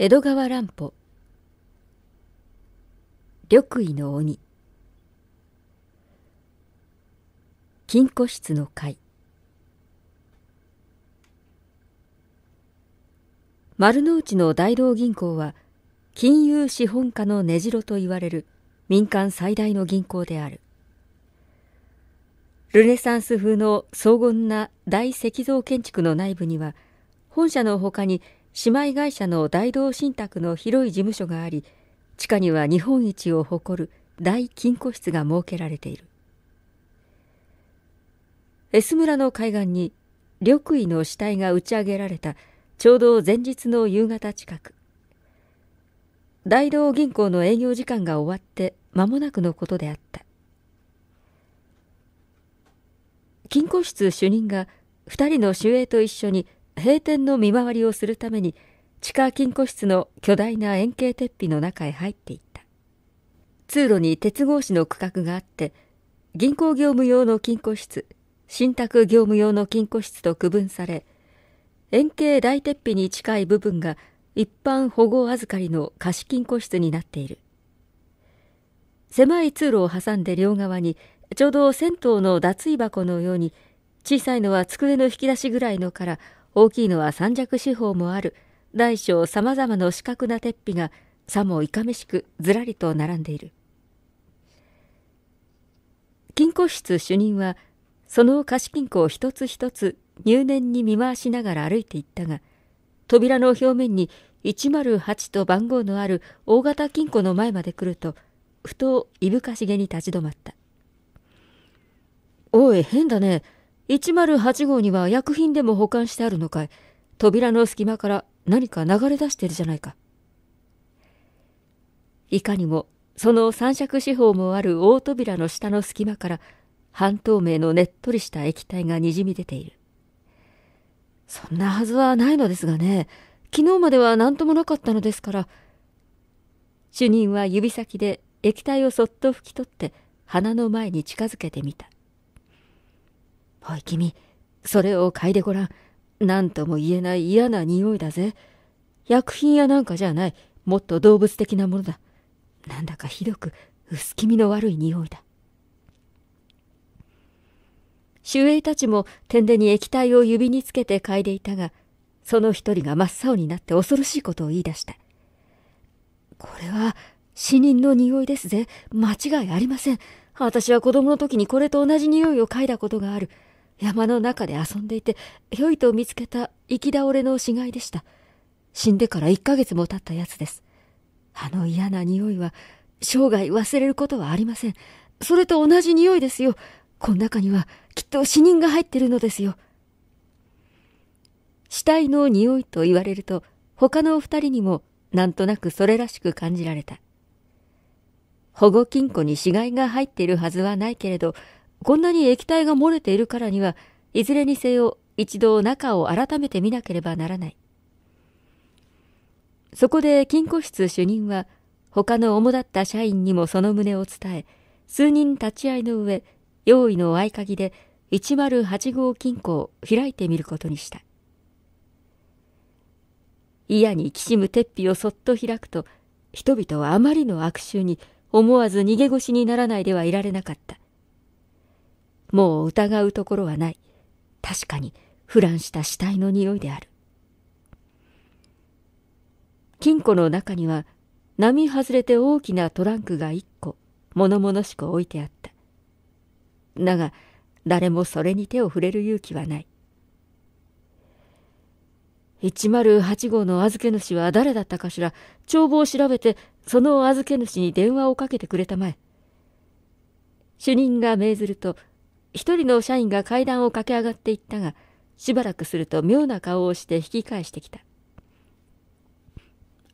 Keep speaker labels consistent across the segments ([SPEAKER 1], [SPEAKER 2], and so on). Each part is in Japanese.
[SPEAKER 1] 江戸川乱歩緑衣の鬼金庫室の会丸の内の大同銀行は金融資本家の根城と言われる民間最大の銀行であるルネサンス風の荘厳な大石像建築の内部には本社のほかに姉妹会社の大同信託の広い事務所があり地下には日本一を誇る大金庫室が設けられている S 村の海岸に緑衣の死体が打ち上げられたちょうど前日の夕方近く大同銀行の営業時間が終わって間もなくのことであった金庫室主任が2人の守衛と一緒に閉店の見回りをするために地下金庫室の巨大な円形鉄皮の中へ入っていった通路に鉄格子の区画があって銀行業務用の金庫室信託業務用の金庫室と区分され円形大鉄皮に近い部分が一般保護預かりの貸金庫室になっている狭い通路を挟んで両側にちょうど銭湯の脱衣箱のように小さいのは机の引き出しぐらいのから大きいのは三尺四方もある大小さまざまの四角な鉄皮がさもいかめしくずらりと並んでいる金庫室主任はその貸金庫を一つ一つ入念に見回しながら歩いていったが扉の表面に108と番号のある大型金庫の前まで来るとふといぶかしげに立ち止まった「おい変だね108号には薬品でも保管してあるのかい。扉の隙間から何か流れ出してるじゃないか。いかにも、その三尺四方もある大扉の下の隙間から、半透明のねっとりした液体がにじみ出ている。そんなはずはないのですがね、昨日までは何ともなかったのですから。主任は指先で液体をそっと拭き取って、鼻の前に近づけてみた。おい君、それを嗅いでごらん。何とも言えない嫌な匂いだぜ。薬品やなんかじゃない。もっと動物的なものだ。なんだかひどく薄気味の悪い匂いだ。守衛たちも天でに液体を指につけて嗅いでいたが、その一人が真っ青になって恐ろしいことを言い出した。これは死人の匂いですぜ。間違いありません。私は子供の時にこれと同じ匂いを嗅いだことがある。山の中で遊んでいて、ひょいと見つけた行き倒れの死骸でした。死んでから1ヶ月も経ったやつです。あの嫌な匂いは、生涯忘れることはありません。それと同じ匂いですよ。この中には、きっと死人が入ってるのですよ。死体の匂いと言われると、他のお二人にも、なんとなくそれらしく感じられた。保護金庫に死骸が入っているはずはないけれど、こんなに液体が漏れているからには、いずれにせよ一度中を改めて見なければならない。そこで金庫室主任は、他の主だった社員にもその旨を伝え、数人立ち会いの上、用意の合鍵で108号金庫を開いてみることにした。嫌にきしむ鉄皮をそっと開くと、人々はあまりの悪臭に思わず逃げ腰にならないではいられなかった。もう疑うところはない。確かに、腐乱した死体の匂いである。金庫の中には、波外れて大きなトランクが一個、物々しく置いてあった。だが、誰もそれに手を触れる勇気はない。108号の預け主は誰だったかしら、帳簿を調べて、その預け主に電話をかけてくれたまえ。主任が命ずると、一人の社員が階段を駆け上がっていったが、しばらくすると妙な顔をして引き返してきた。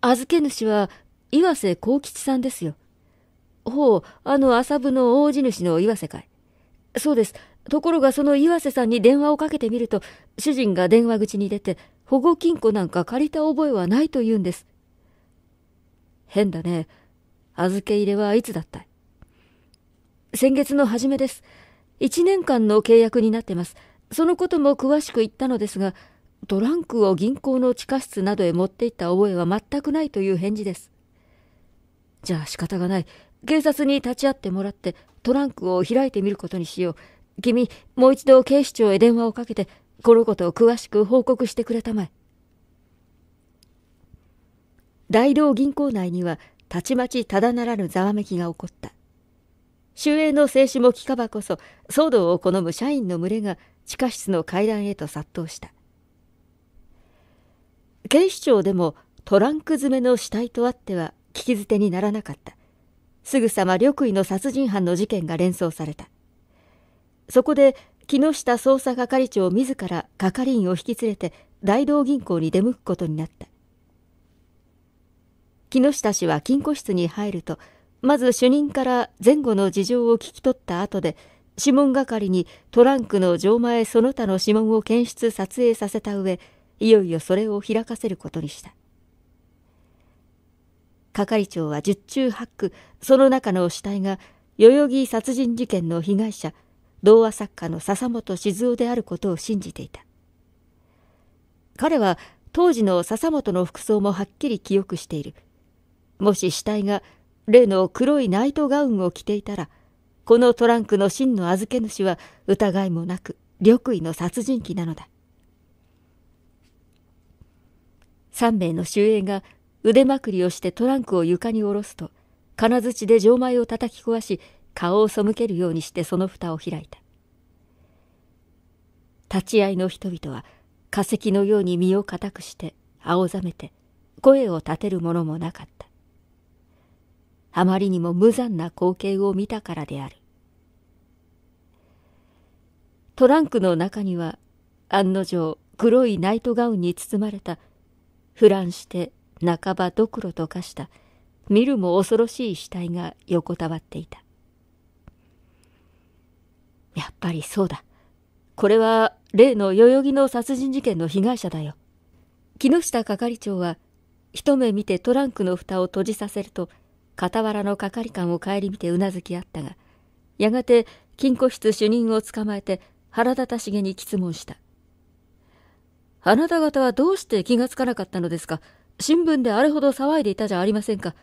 [SPEAKER 1] 預け主は岩瀬幸吉さんですよ。ほう、あの麻布の大地主の岩瀬かい。そうです。ところがその岩瀬さんに電話をかけてみると、主人が電話口に出て、保護金庫なんか借りた覚えはないと言うんです。変だね。預け入れはいつだったい先月の初めです。1年間の契約になってます。そのことも詳しく言ったのですが、トランクを銀行の地下室などへ持って行った覚えは全くないという返事です。じゃあ仕方がない。警察に立ち会ってもらってトランクを開いてみることにしよう。君、もう一度警視庁へ電話をかけて、このことを詳しく報告してくれたまえ。大道銀行内にはたちまちただならぬざわめきが起こった。終焉の静止も聞かばこそ騒動を好む社員の群れが地下室の階段へと殺到した警視庁でもトランク詰めの死体とあっては聞き捨てにならなかったすぐさま緑衣の殺人犯の事件が連想されたそこで木下捜査係長自ら係員を引き連れて大同銀行に出向くことになった木下氏は金庫室に入るとまず主任から前後の事情を聞き取った後で、指紋係にトランクの錠前その他の指紋を検出撮影させた上、いよいよそれを開かせることにした。係長は十中八九、その中の死体が、代々木殺人事件の被害者、童話作家の笹本静雄であることを信じていた。彼は当時の笹本の服装もはっきり記憶している。もし死体が例の黒いナイトガウンを着ていたらこのトランクの真の預け主は疑いもなく緑衣の殺人鬼なのだ3名の守衛が腕まくりをしてトランクを床に下ろすと金槌で錠前を叩き壊し顔を背けるようにしてその蓋を開いた立ち合いの人々は化石のように身を固くして青ざめて声を立てるものもなかったあまりにも無残な光景を見たからである。トランクの中には案の定黒いナイトガウンに包まれた腐乱して半ばドクロと化した見るも恐ろしい死体が横たわっていたやっぱりそうだこれは例の代々木の殺人事件の被害者だよ木下係長は一目見てトランクの蓋を閉じさせると傍らの係官を顧みてうなずきあったがやがて金庫室主任を捕まえて腹立たしげに質問したあなた方はどうして気がつかなかったのですか新聞であれほど騒いでいたじゃありませんか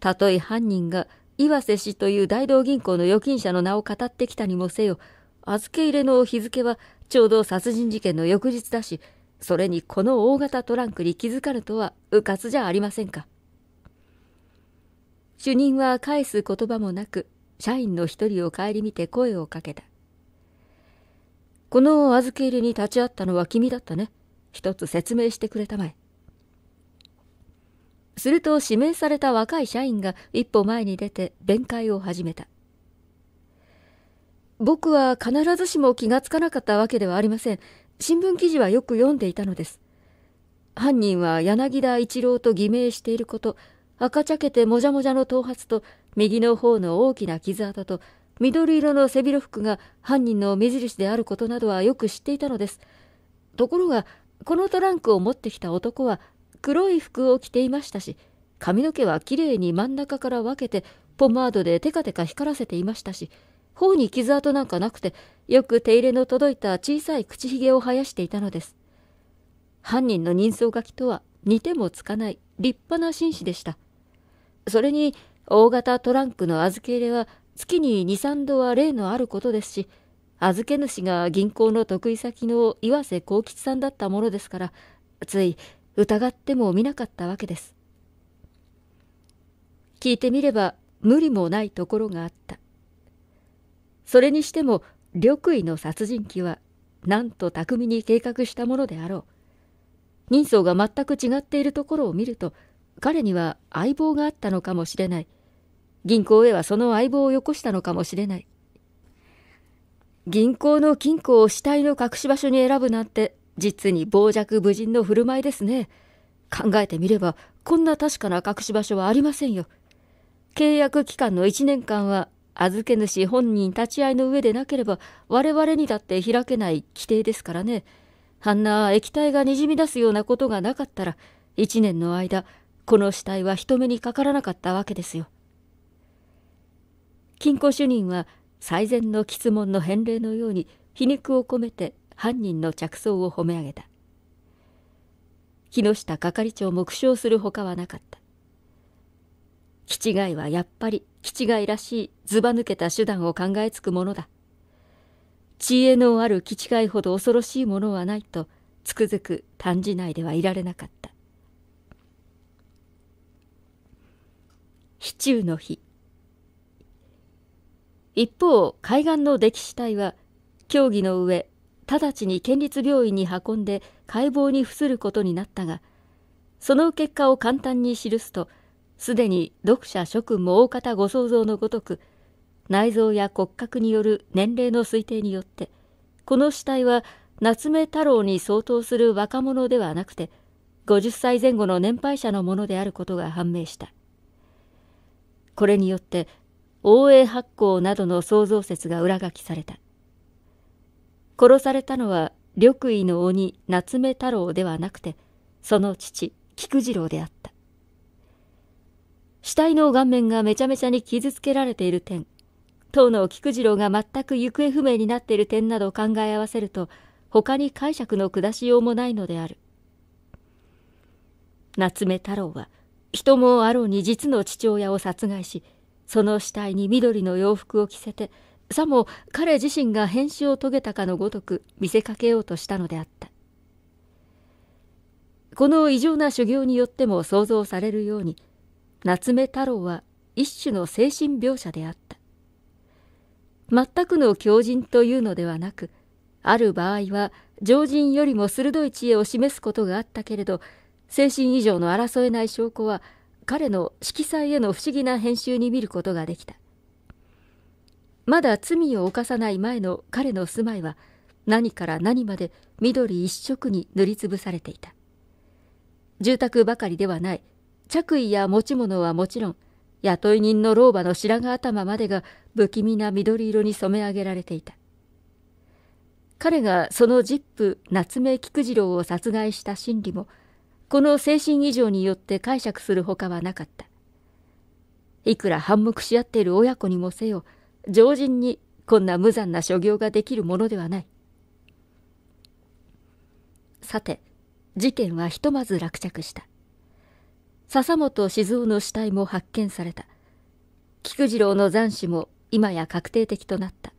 [SPEAKER 1] たとえ犯人が岩瀬氏という大道銀行の預金者の名を語ってきたにもせよ預け入れの日付はちょうど殺人事件の翌日だしそれにこの大型トランクに気づかぬとはうかつじゃありませんか主任は返す言葉もなく社員の一人を顧みて声をかけたこの預け入れに立ち会ったのは君だったね一つ説明してくれたまえすると指名された若い社員が一歩前に出て弁解を始めた僕は必ずしも気がつかなかったわけではありません新聞記事はよく読んでいたのです犯人は柳田一郎と偽名していること赤茶けてもじゃもじゃの頭髪と右の方の大きな傷跡と緑色の背広服が犯人の目印であることなどはよく知っていたのです。ところが、このトランクを持ってきた男は黒い服を着ていましたし、髪の毛はきれいに真ん中から分けてポマードでテカテカ光らせていましたし、頬に傷跡なんかなくて、よく手入れの届いた小さい口ひげを生やしていたのです。犯人の人相書きとは似てもつかない立派な紳士でした。それに大型トランクの預け入れは月に2、3度は例のあることですし、預け主が銀行の得意先の岩瀬幸吉さんだったものですから、つい疑っても見なかったわけです。聞いてみれば無理もないところがあった。それにしても、緑衣の殺人鬼は、なんと巧みに計画したものであろう。人相が全く違っているところを見ると、彼には相棒があったのかもしれない。銀行へはその相棒をよこしたのかもしれない。銀行の金庫を死体の隠し場所に選ぶなんて、実に傍若無人の振る舞いですね。考えてみれば、こんな確かな隠し場所はありませんよ。契約期間の1年間は、預け主本人立ち会いの上でなければ、我々にだって開けない規定ですからね。あんな液体がにじみ出すようなことがなかったら、1年の間、この死体は人目にかからなかったわけですよ。金庫主任は最善の質問の返礼のように皮肉を込めて犯人の着想を褒め上げた。木下係長も苦笑するほかはなかった。気違いはやっぱり気違いらしいずば抜けた手段を考えつくものだ。知恵のある気違いほど恐ろしいものはないとつくづく短ないではいられなかった。市中の日一方海岸の溺死体は協議の上直ちに県立病院に運んで解剖に付することになったがその結果を簡単に記すとすでに読者諸君も大方ご想像のごとく内臓や骨格による年齢の推定によってこの死体は夏目太郎に相当する若者ではなくて50歳前後の年配者のものであることが判明したこれによって大江発行などの創造説が裏書きされた殺されたのは緑衣の鬼夏目太郎ではなくてその父菊次郎であった死体の顔面がめちゃめちゃに傷つけられている点当の菊次郎が全く行方不明になっている点などを考え合わせると他に解釈の下しようもないのである夏目太郎は人もあろうに実の父親を殺害しその死体に緑の洋服を着せてさも彼自身が変死を遂げたかのごとく見せかけようとしたのであったこの異常な修行によっても想像されるように夏目太郎は一種の精神描写であった全くの狂人というのではなくある場合は常人よりも鋭い知恵を示すことがあったけれど精神異常の争えない証拠は彼の色彩への不思議な編集に見ることができたまだ罪を犯さない前の彼の住まいは何から何まで緑一色に塗りつぶされていた住宅ばかりではない着衣や持ち物はもちろん雇い人の老婆の白髪頭までが不気味な緑色に染め上げられていた彼がそのジップ夏目菊次郎を殺害した心理もこの精神異常によって解釈するほかはなかったいくら反目し合っている親子にもせよ常人にこんな無残な所業ができるものではないさて事件はひとまず落着した笹本静雄の死体も発見された菊次郎の斬死も今や確定的となった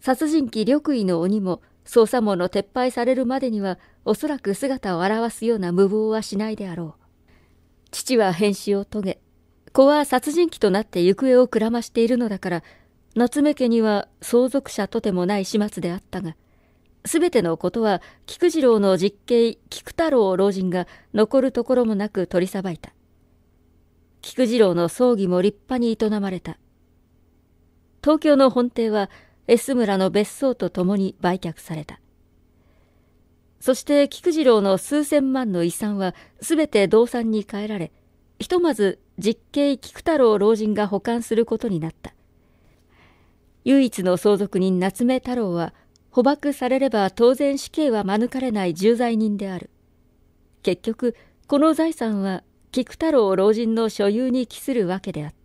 [SPEAKER 1] 殺人鬼緑衣の鬼も捜査網の撤廃されるまでにはおそらく姿を現すような無謀はしないであろう。父は変死を遂げ、子は殺人鬼となって行方をくらましているのだから、夏目家には相続者とてもない始末であったが、すべてのことは菊次郎の実刑菊太郎老人が残るところもなく取りさばいた。菊次郎の葬儀も立派に営まれた。東京の本邸はエス村の別荘と共に売却された。そして菊次郎の数千万の遺産は全て動産に変えられ、ひとまず実刑菊太郎老人が保管することになった。唯一の相続人夏目太郎は、捕獲されれば当然死刑は免れない重罪人である。結局、この財産は菊太郎老人の所有に帰するわけであった。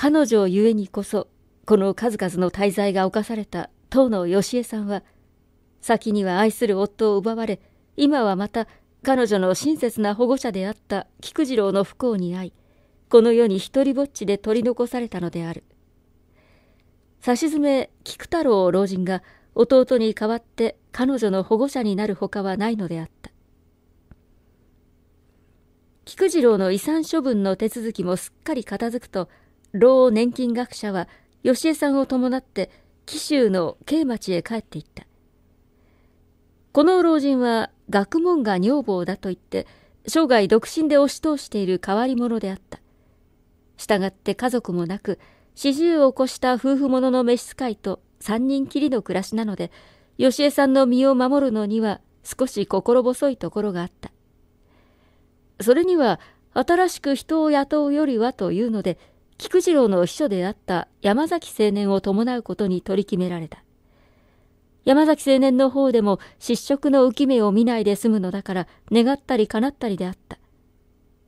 [SPEAKER 1] 彼女ゆえにこそ、この数々の滞在が犯された当の義恵さんは、先には愛する夫を奪われ、今はまた彼女の親切な保護者であった菊次郎の不幸に遭い、この世に一りぼっちで取り残されたのである。差し詰め菊太郎老人が弟に代わって彼女の保護者になるほかはないのであった。菊次郎の遺産処分の手続きもすっかり片付くと、老年金学者は吉江さんを伴って紀州の慶町へ帰っていった。この老人は学問が女房だと言って生涯独身で押し通している変わり者であった。従って家族もなく、四十を越した夫婦ものの召使いと三人きりの暮らしなので、吉江さんの身を守るのには少し心細いところがあった。それには、新しく人を雇うよりはというので、菊次郎の秘書であった山崎青年を伴うことに取り決められた。山崎青年の方でも失職の浮き目を見ないで済むのだから願ったり叶ったりであった。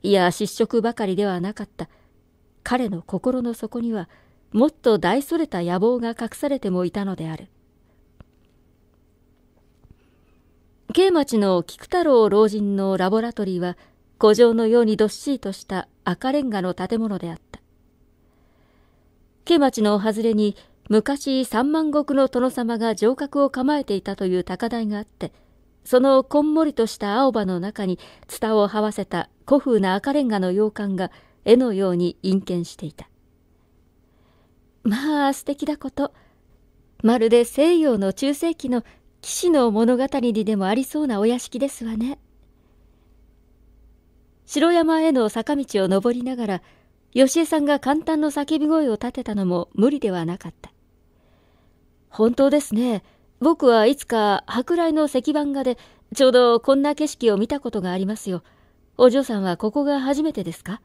[SPEAKER 1] いや、失職ばかりではなかった。彼の心の底にはもっと大それた野望が隠されてもいたのである。慶町の菊太郎老人のラボラトリーは古城のようにどっしりとした赤レンガの建物であった。木町の外れに昔三万石の殿様が城郭を構えていたという高台があって、そのこんもりとした青葉の中にツタを這わせた古風な赤レンガの洋館が絵のように陰見していた。まあ素敵だこと。まるで西洋の中世紀の騎士の物語にでもありそうなお屋敷ですわね。城山への坂道を登りながら、よしえさんが簡単の叫び声を立てたのも無理ではなかった。本当ですね。僕はいつか舶来の石版画でちょうどこんな景色を見たことがありますよ。お嬢さんはここが初めてですか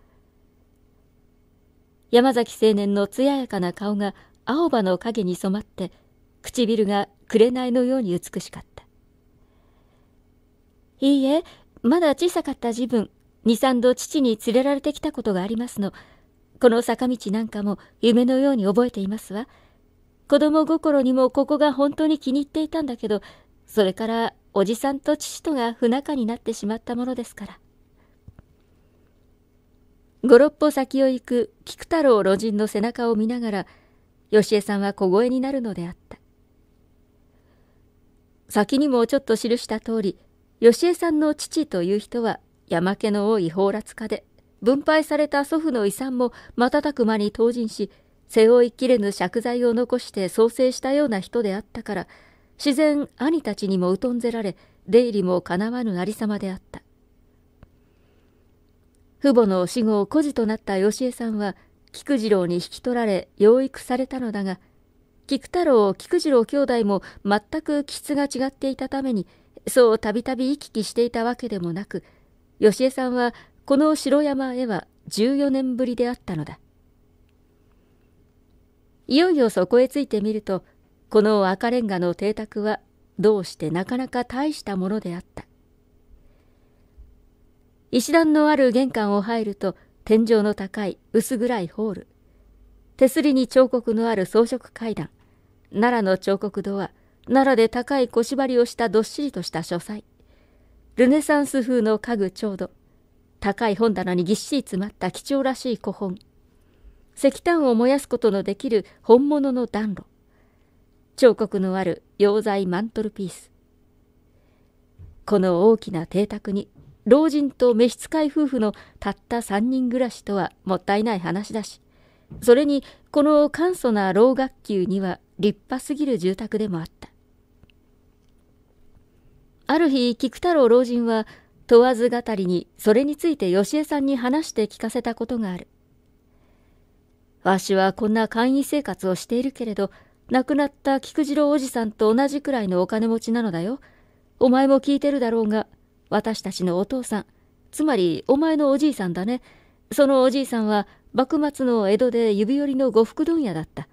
[SPEAKER 1] 山崎青年の艶やかな顔が青葉の影に染まって唇が紅のように美しかった。いいえ、まだ小さかった自分、二三度父に連れられてきたことがありますの。この坂道なんかも夢のように覚えていますわ。子供心にもここが本当に気に入っていたんだけど、それからおじさんと父とが不仲になってしまったものですから。五六歩先を行く菊太郎老人の背中を見ながら、しえさんは小声になるのであった。先にもちょっと記した通り、しえさんの父という人は山家の多い放辣家で分配された祖父の遺産も瞬く間に投人し背負いきれぬ借財を残して創生したような人であったから自然兄たちにも疎んぜられ出入りもかなわぬありさまであった父母の死後孤児となった義江さんは菊次郎に引き取られ養育されたのだが菊太郎菊次郎兄弟も全く気質が違っていたためにそうたびたび行き来していたわけでもなく義江さんはこの城山へは14年ぶりであったのだ。いよいよそこへ着いてみると、この赤レンガの邸宅はどうしてなかなか大したものであった。石段のある玄関を入ると、天井の高い薄暗いホール、手すりに彫刻のある装飾階段、奈良の彫刻ドア奈良で高い腰張りをしたどっしりとした書斎、ルネサンス風の家具ちょうど高い本棚にぎっしり詰まった貴重らしい古本石炭を燃やすことのできる本物の暖炉彫刻のある溶剤マントルピースこの大きな邸宅に老人と召使い夫婦のたった3人暮らしとはもったいない話だしそれにこの簡素な老学級には立派すぎる住宅でもあったある日菊太郎老人は問わず語りにそれについて吉江さんに話して聞かせたことがある。わしはこんな簡易生活をしているけれど、亡くなった菊次郎おじさんと同じくらいのお金持ちなのだよ。お前も聞いてるだろうが、私たちのお父さん、つまりお前のおじいさんだね。そのおじいさんは幕末の江戸で指折りの呉服問屋だった。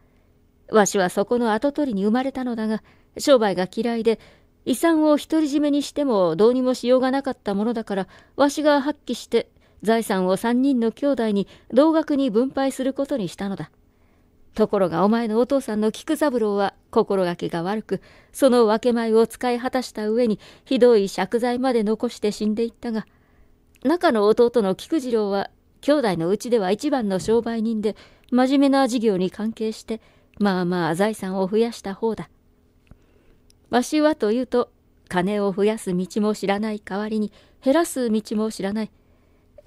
[SPEAKER 1] わしはそこの跡取りに生まれたのだが、商売が嫌いで遺産を独り占めにしてもどうにもしようがなかったものだから、わしが発揮して財産を三人の兄弟に同額に分配することにしたのだ。ところがお前のお父さんの菊三郎は心がけが悪く、その分け前を使い果たした上にひどい借財まで残して死んでいったが、中の弟の菊次郎は兄弟のうちでは一番の商売人で真面目な事業に関係して、まあまあ財産を増やした方だ。わしはというと、金を増やす道も知らない代わりに、減らす道も知らない。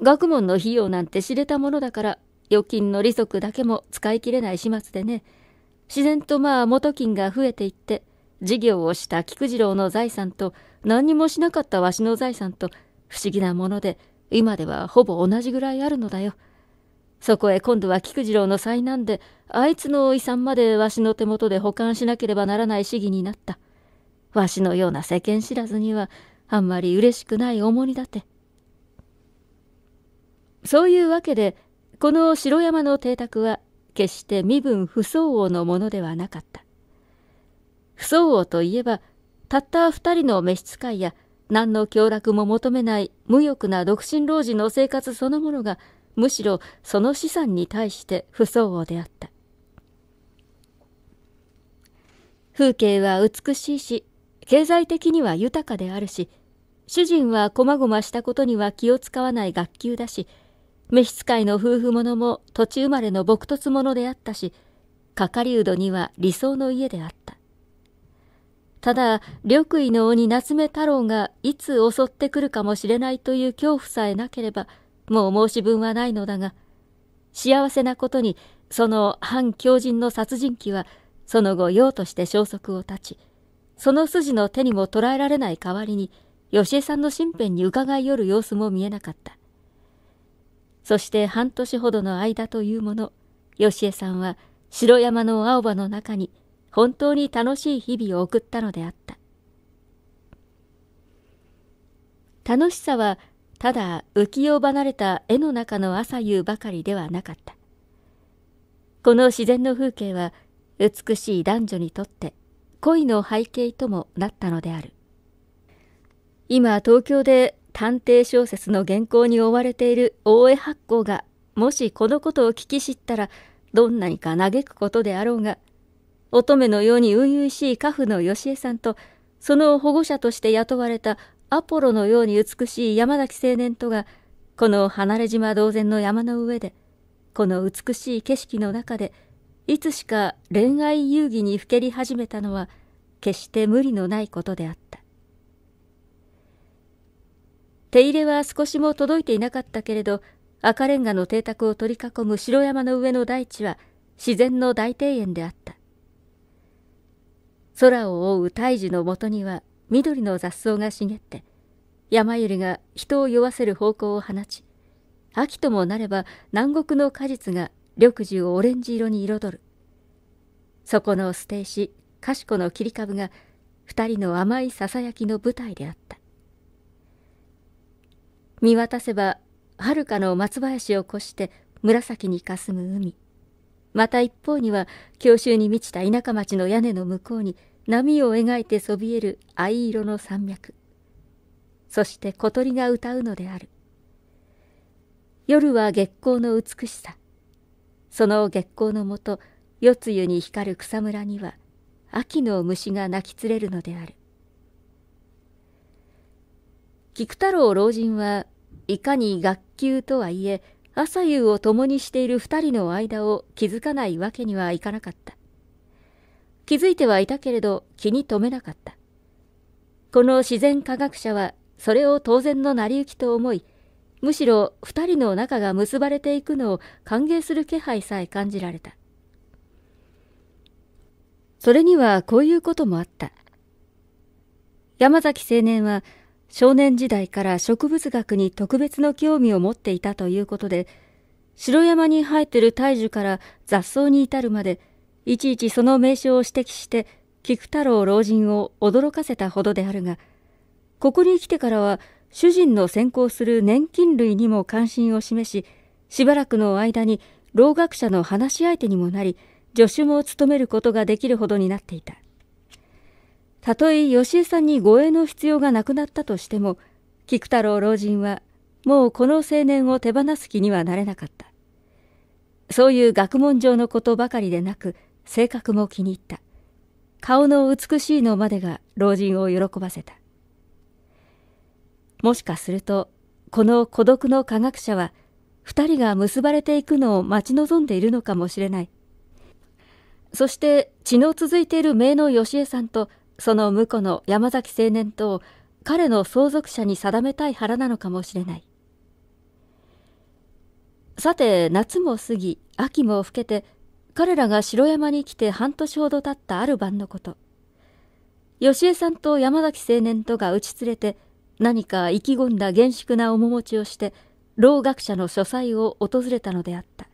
[SPEAKER 1] 学問の費用なんて知れたものだから、預金の利息だけも使い切れない始末でね。自然とまあ元金が増えていって、事業をした菊次郎の財産と、何にもしなかったわしの財産と、不思議なもので、今ではほぼ同じぐらいあるのだよ。そこへ今度は菊次郎の災難で、あいつの遺産までわしの手元で保管しなければならない市議になった。わしのような世間知らずにはあんまり嬉しくない重荷だて。そういうわけでこの城山の邸宅は決して身分不相応のものではなかった。不相応といえばたった二人の召使いや何の享楽も求めない無欲な独身老人の生活そのものがむしろその資産に対して不相応であった風景は美しいし経済的には豊かであるし、主人はこまごましたことには気を使わない学級だし、召使いの夫婦ものも土地生まれの朴突者であったし、かかりうどには理想の家であった。ただ、緑衣の鬼夏目太郎がいつ襲ってくるかもしれないという恐怖さえなければ、もう申し分はないのだが、幸せなことに、その反狂人の殺人鬼は、その後用として消息を絶ち、その筋の手にも捉えられない代わりに、吉江さんの身辺に伺いよる様子も見えなかった。そして半年ほどの間というもの、吉江さんは城山の青葉の中に本当に楽しい日々を送ったのであった。楽しさはただ浮世離れた絵の中の朝夕ばかりではなかった。この自然の風景は美しい男女にとって恋の背景ともなったのである今東京で探偵小説の原稿に追われている大江八甲がもしこのことを聞き知ったらどんなにか嘆くことであろうが乙女のように初々しい家父の義恵さんとその保護者として雇われたアポロのように美しい山崎青年とがこの離れ島同然の山の上でこの美しい景色の中でいつしか恋愛遊戯にふけり始めたのは決して無理のないことであった手入れは少しも届いていなかったけれど赤レンガの邸宅を取り囲む城山の上の大地は自然の大庭園であった空を覆う大樹のもとには緑の雑草が茂って山百合が人を酔わせる方向を放ち秋ともなれば南国の果実が緑樹をオレンジ色に彩るそこの捨て石かしこの切り株が二人の甘いささやきの舞台であった見渡せばはるかの松林を越して紫にかすむ海また一方には郷愁に満ちた田舎町の屋根の向こうに波を描いてそびえる藍色の山脈そして小鳥が歌うのである夜は月光の美しさその月光のもと夜露に光る草むらには秋の虫が鳴き連れるのである菊太郎老人はいかに学級とはいえ朝夕を共にしている二人の間を気づかないわけにはいかなかった気づいてはいたけれど気に留めなかったこの自然科学者はそれを当然の成り行きと思いむしろ2人の仲が結ばれていくのを歓迎する気配さえ感じられた。それにはこういうこともあった。山崎青年は少年時代から植物学に特別の興味を持っていたということで、城山に生えてる大樹から雑草に至るまで、いちいちその名称を指摘して、菊太郎老人を驚かせたほどであるが、ここに来てからは主人の専攻する年金類にも関心を示ししばらくの間に老学者の話し相手にもなり助手も務めることができるほどになっていたたとえ吉江さんに護衛の必要がなくなったとしても菊太郎老人はもうこの青年を手放す気にはなれなかったそういう学問上のことばかりでなく性格も気に入った顔の美しいのまでが老人を喜ばせたもしかすると、この孤独の科学者は、二人が結ばれていくのを待ち望んでいるのかもしれない。そして、血の続いている名の義江さんと、その婿の山崎青年とを彼の相続者に定めたい腹なのかもしれない。さて、夏も過ぎ、秋も更けて、彼らが城山に来て半年ほど経ったある晩のこと。義江さんと山崎青年とが打ち連れて、何か意気込んだ厳粛な面持ちをして老学者の書斎を訪れたのであった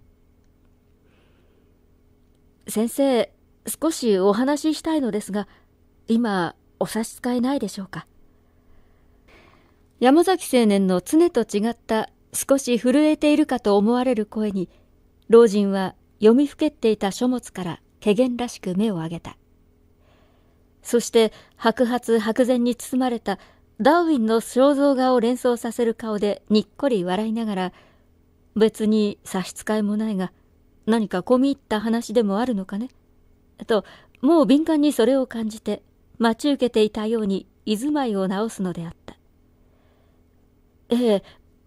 [SPEAKER 1] 先生少しお話ししたいのですが今お差し支えないでしょうか山崎青年の常と違った少し震えているかと思われる声に老人は読みふけっていた書物から怪げらしく目を上げたそして白髪白然に包まれたダーウィンの肖像画を連想させる顔でにっこり笑いながら、別に差し支えもないが、何か込み入った話でもあるのかねと、もう敏感にそれを感じて、待ち受けていたように、居住まいを直すのであった。ええ、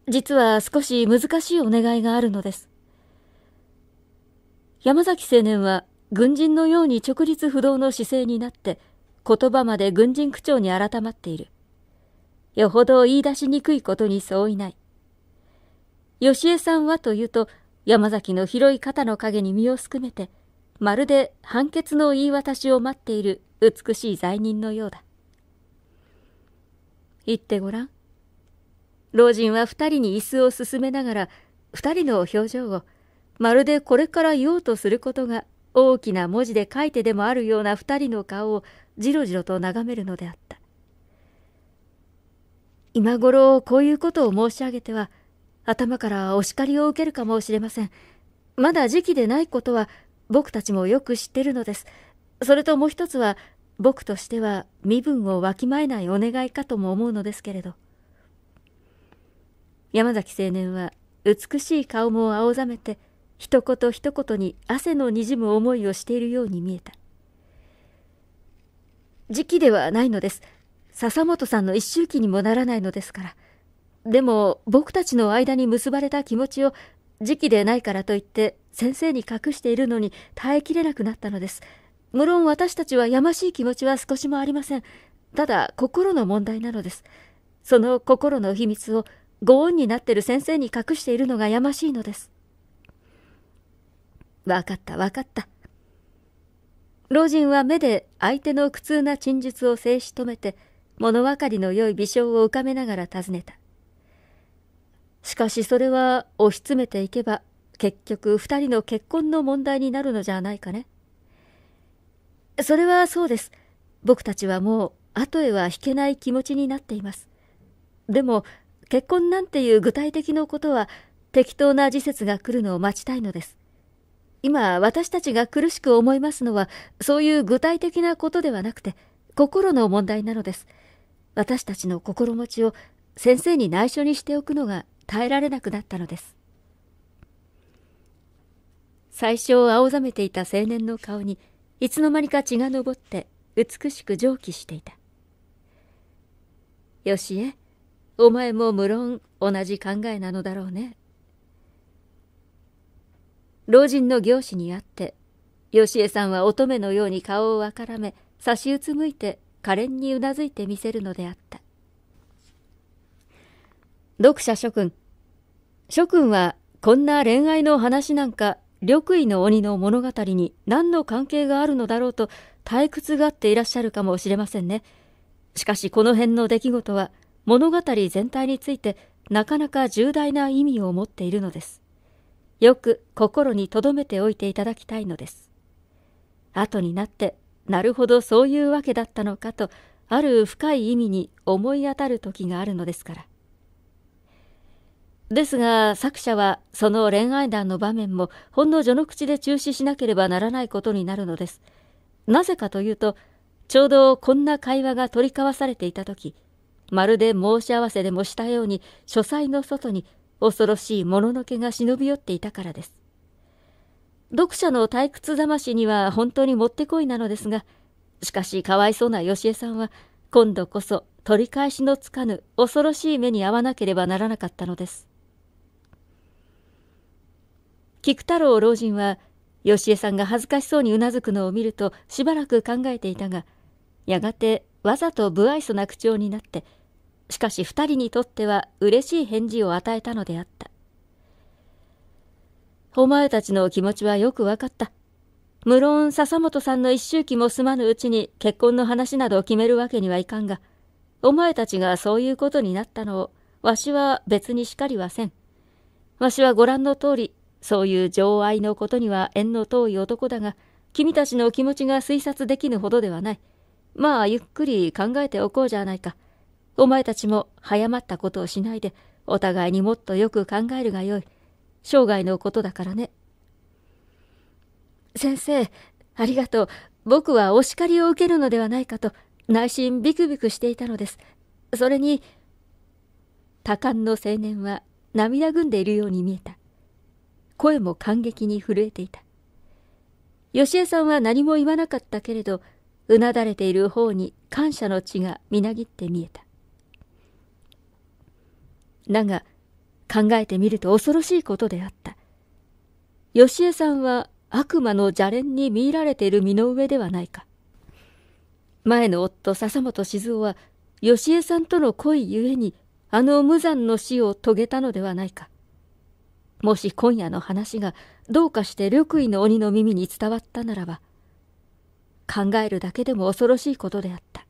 [SPEAKER 1] 実は少し難しいお願いがあるのです。山崎青年は、軍人のように直立不動の姿勢になって、言葉まで軍人口調に改まっている。よほど言い出しにくいことに相違ない。よしえさんはというと、山崎の広い肩の影に身をすくめて、まるで判決の言い渡しを待っている美しい罪人のようだ。言ってごらん。老人は二人に椅子を進めながら、二人の表情を、まるでこれから言おうとすることが大きな文字で書いてでもあるような二人の顔をじろじろと眺めるのであった。今頃こういうことを申し上げては頭からお叱りを受けるかもしれませんまだ時期でないことは僕たちもよく知ってるのですそれともう一つは僕としては身分をわきまえないお願いかとも思うのですけれど山崎青年は美しい顔も青ざめて一言一言に汗のにじむ思いをしているように見えた時期ではないのです笹本さんの一周忌にもならないのですから。でも、僕たちの間に結ばれた気持ちを、時期でないからといって、先生に隠しているのに耐えきれなくなったのです。無論私たちはやましい気持ちは少しもありません。ただ、心の問題なのです。その心の秘密を、ご恩になってる先生に隠しているのがやましいのです。分かった、分かった。老人は目で相手の苦痛な陳述を制し止めて、物分かりの良い微笑を浮かべながら尋ねた。しかしそれは押し詰めていけば、結局二人の結婚の問題になるのじゃないかね。それはそうです。僕たちはもう後へは引けない気持ちになっています。でも、結婚なんていう具体的なことは、適当な時節が来るのを待ちたいのです。今、私たちが苦しく思いますのは、そういう具体的なことではなくて、心の問題なのです。私たちの心持ちを先生に内緒にしておくのが耐えられなくなったのです。最初青ざめていた青年の顔にいつの間にか血が昇って美しく蒸気していた。よしえ、お前も無論同じ考えなのだろうね。老人の行士にあって、よしえさんは乙女のように顔をわからめ、差しうつむいて可憐にうなずいてみせるのであった。読者諸君。諸君はこんな恋愛の話なんか緑衣の鬼の物語に何の関係があるのだろうと退屈がっていらっしゃるかもしれませんね。しかしこの辺の出来事は物語全体についてなかなか重大な意味を持っているのです。よく心に留めておいていただきたいのです。後になってなるほどそういうわけだったのかとある深い意味に思い当たる時があるのですからですが作者はその恋愛談の場面もほんの序の口で中止しなければならないことになるのですなぜかというとちょうどこんな会話が取り交わされていた時まるで申し合わせでもしたように書斎の外に恐ろしいもののけが忍び寄っていたからです読者の退屈魂には本当にもってこいなのですが、しかしかわいそうなよしえさんは、今度こそ取り返しのつかぬ恐ろしい目に遭わなければならなかったのです。菊太郎老人は、よしえさんが恥ずかしそうにうなずくのを見るとしばらく考えていたが、やがてわざと不愛想な口調になって、しかし二人にとっては嬉しい返事を与えたのであった。お前たちの気持ちはよくわかった。無論、笹本さんの一周期も済まぬうちに結婚の話などを決めるわけにはいかんが、お前たちがそういうことになったのを、わしは別に叱りはせん。わしはご覧の通り、そういう情愛のことには縁の遠い男だが、君たちの気持ちが推察できぬほどではない。まあ、ゆっくり考えておこうじゃないか。お前たちも早まったことをしないで、お互いにもっとよく考えるがよい。生涯のことだからね。先生、ありがとう。僕はお叱りを受けるのではないかと、内心ビクビクしていたのです。それに、多感の青年は涙ぐんでいるように見えた。声も感激に震えていた。吉江さんは何も言わなかったけれど、うなだれている方に感謝の血がみなぎって見えた。だが、考えてみると恐ろしいことであった。よしえさんは悪魔の邪念に見入られている身の上ではないか。前の夫笹本静雄は、よしえさんとの恋ゆえに、あの無残の死を遂げたのではないか。もし今夜の話がどうかして緑衣の鬼の耳に伝わったならば、考えるだけでも恐ろしいことであった。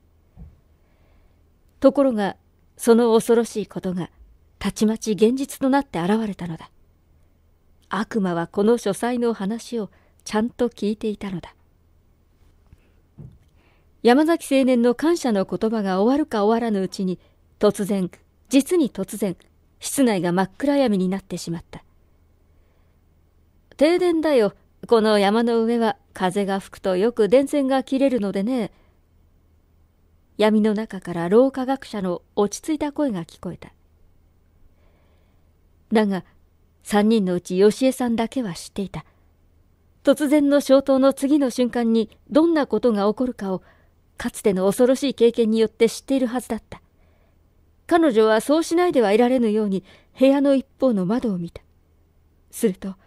[SPEAKER 1] ところが、その恐ろしいことが、たちまち現実となって現れたのだ悪魔はこの書斎の話をちゃんと聞いていたのだ山崎青年の感謝の言葉が終わるか終わらぬうちに突然実に突然室内が真っ暗闇になってしまった停電だよこの山の上は風が吹くとよく電線が切れるのでね闇の中から老科学者の落ち着いた声が聞こえただが、3人のうち吉江さんだけは知っていた。突然の消灯の次の瞬間にどんなことが起こるかを、かつての恐ろしい経験によって知っているはずだった。彼女はそうしないではいられぬように部屋の一方の窓を見た。すると、は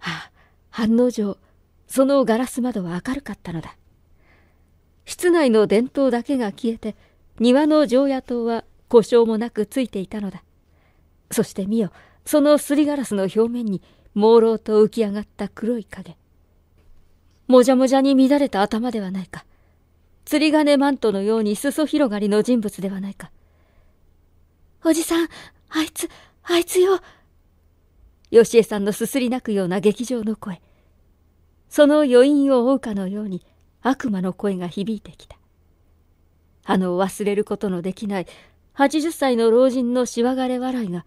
[SPEAKER 1] あ、反応上、そのガラス窓は明るかったのだ。室内の電灯だけが消えて、庭の常夜灯は故障もなくついていたのだ。そして見よ、そのすりガラスの表面に朦朧と浮き上がった黒い影。もじゃもじゃに乱れた頭ではないか。釣り鐘マントのように裾広がりの人物ではないか。おじさん、あいつ、あいつよ。よしえさんのすすり泣くような劇場の声。その余韻を追うかのように悪魔の声が響いてきた。あの忘れることのできない80歳の老人のしわがれ笑いが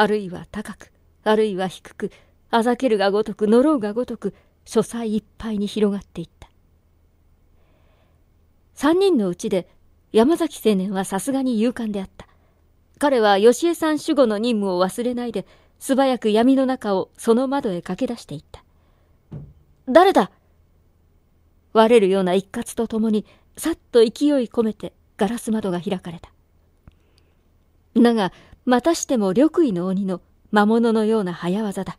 [SPEAKER 1] あるいは高く、あるいは低く、あざけるがごとく、呪うがごとく、書斎いっぱいに広がっていった。三人のうちで、山崎青年はさすがに勇敢であった。彼は吉江さん守護の任務を忘れないで、素早く闇の中をその窓へ駆け出していった。誰だ割れるような一喝とともに、さっと勢い込めてガラス窓が開かれた。だが、またしても緑衣の鬼の魔物のような早業だ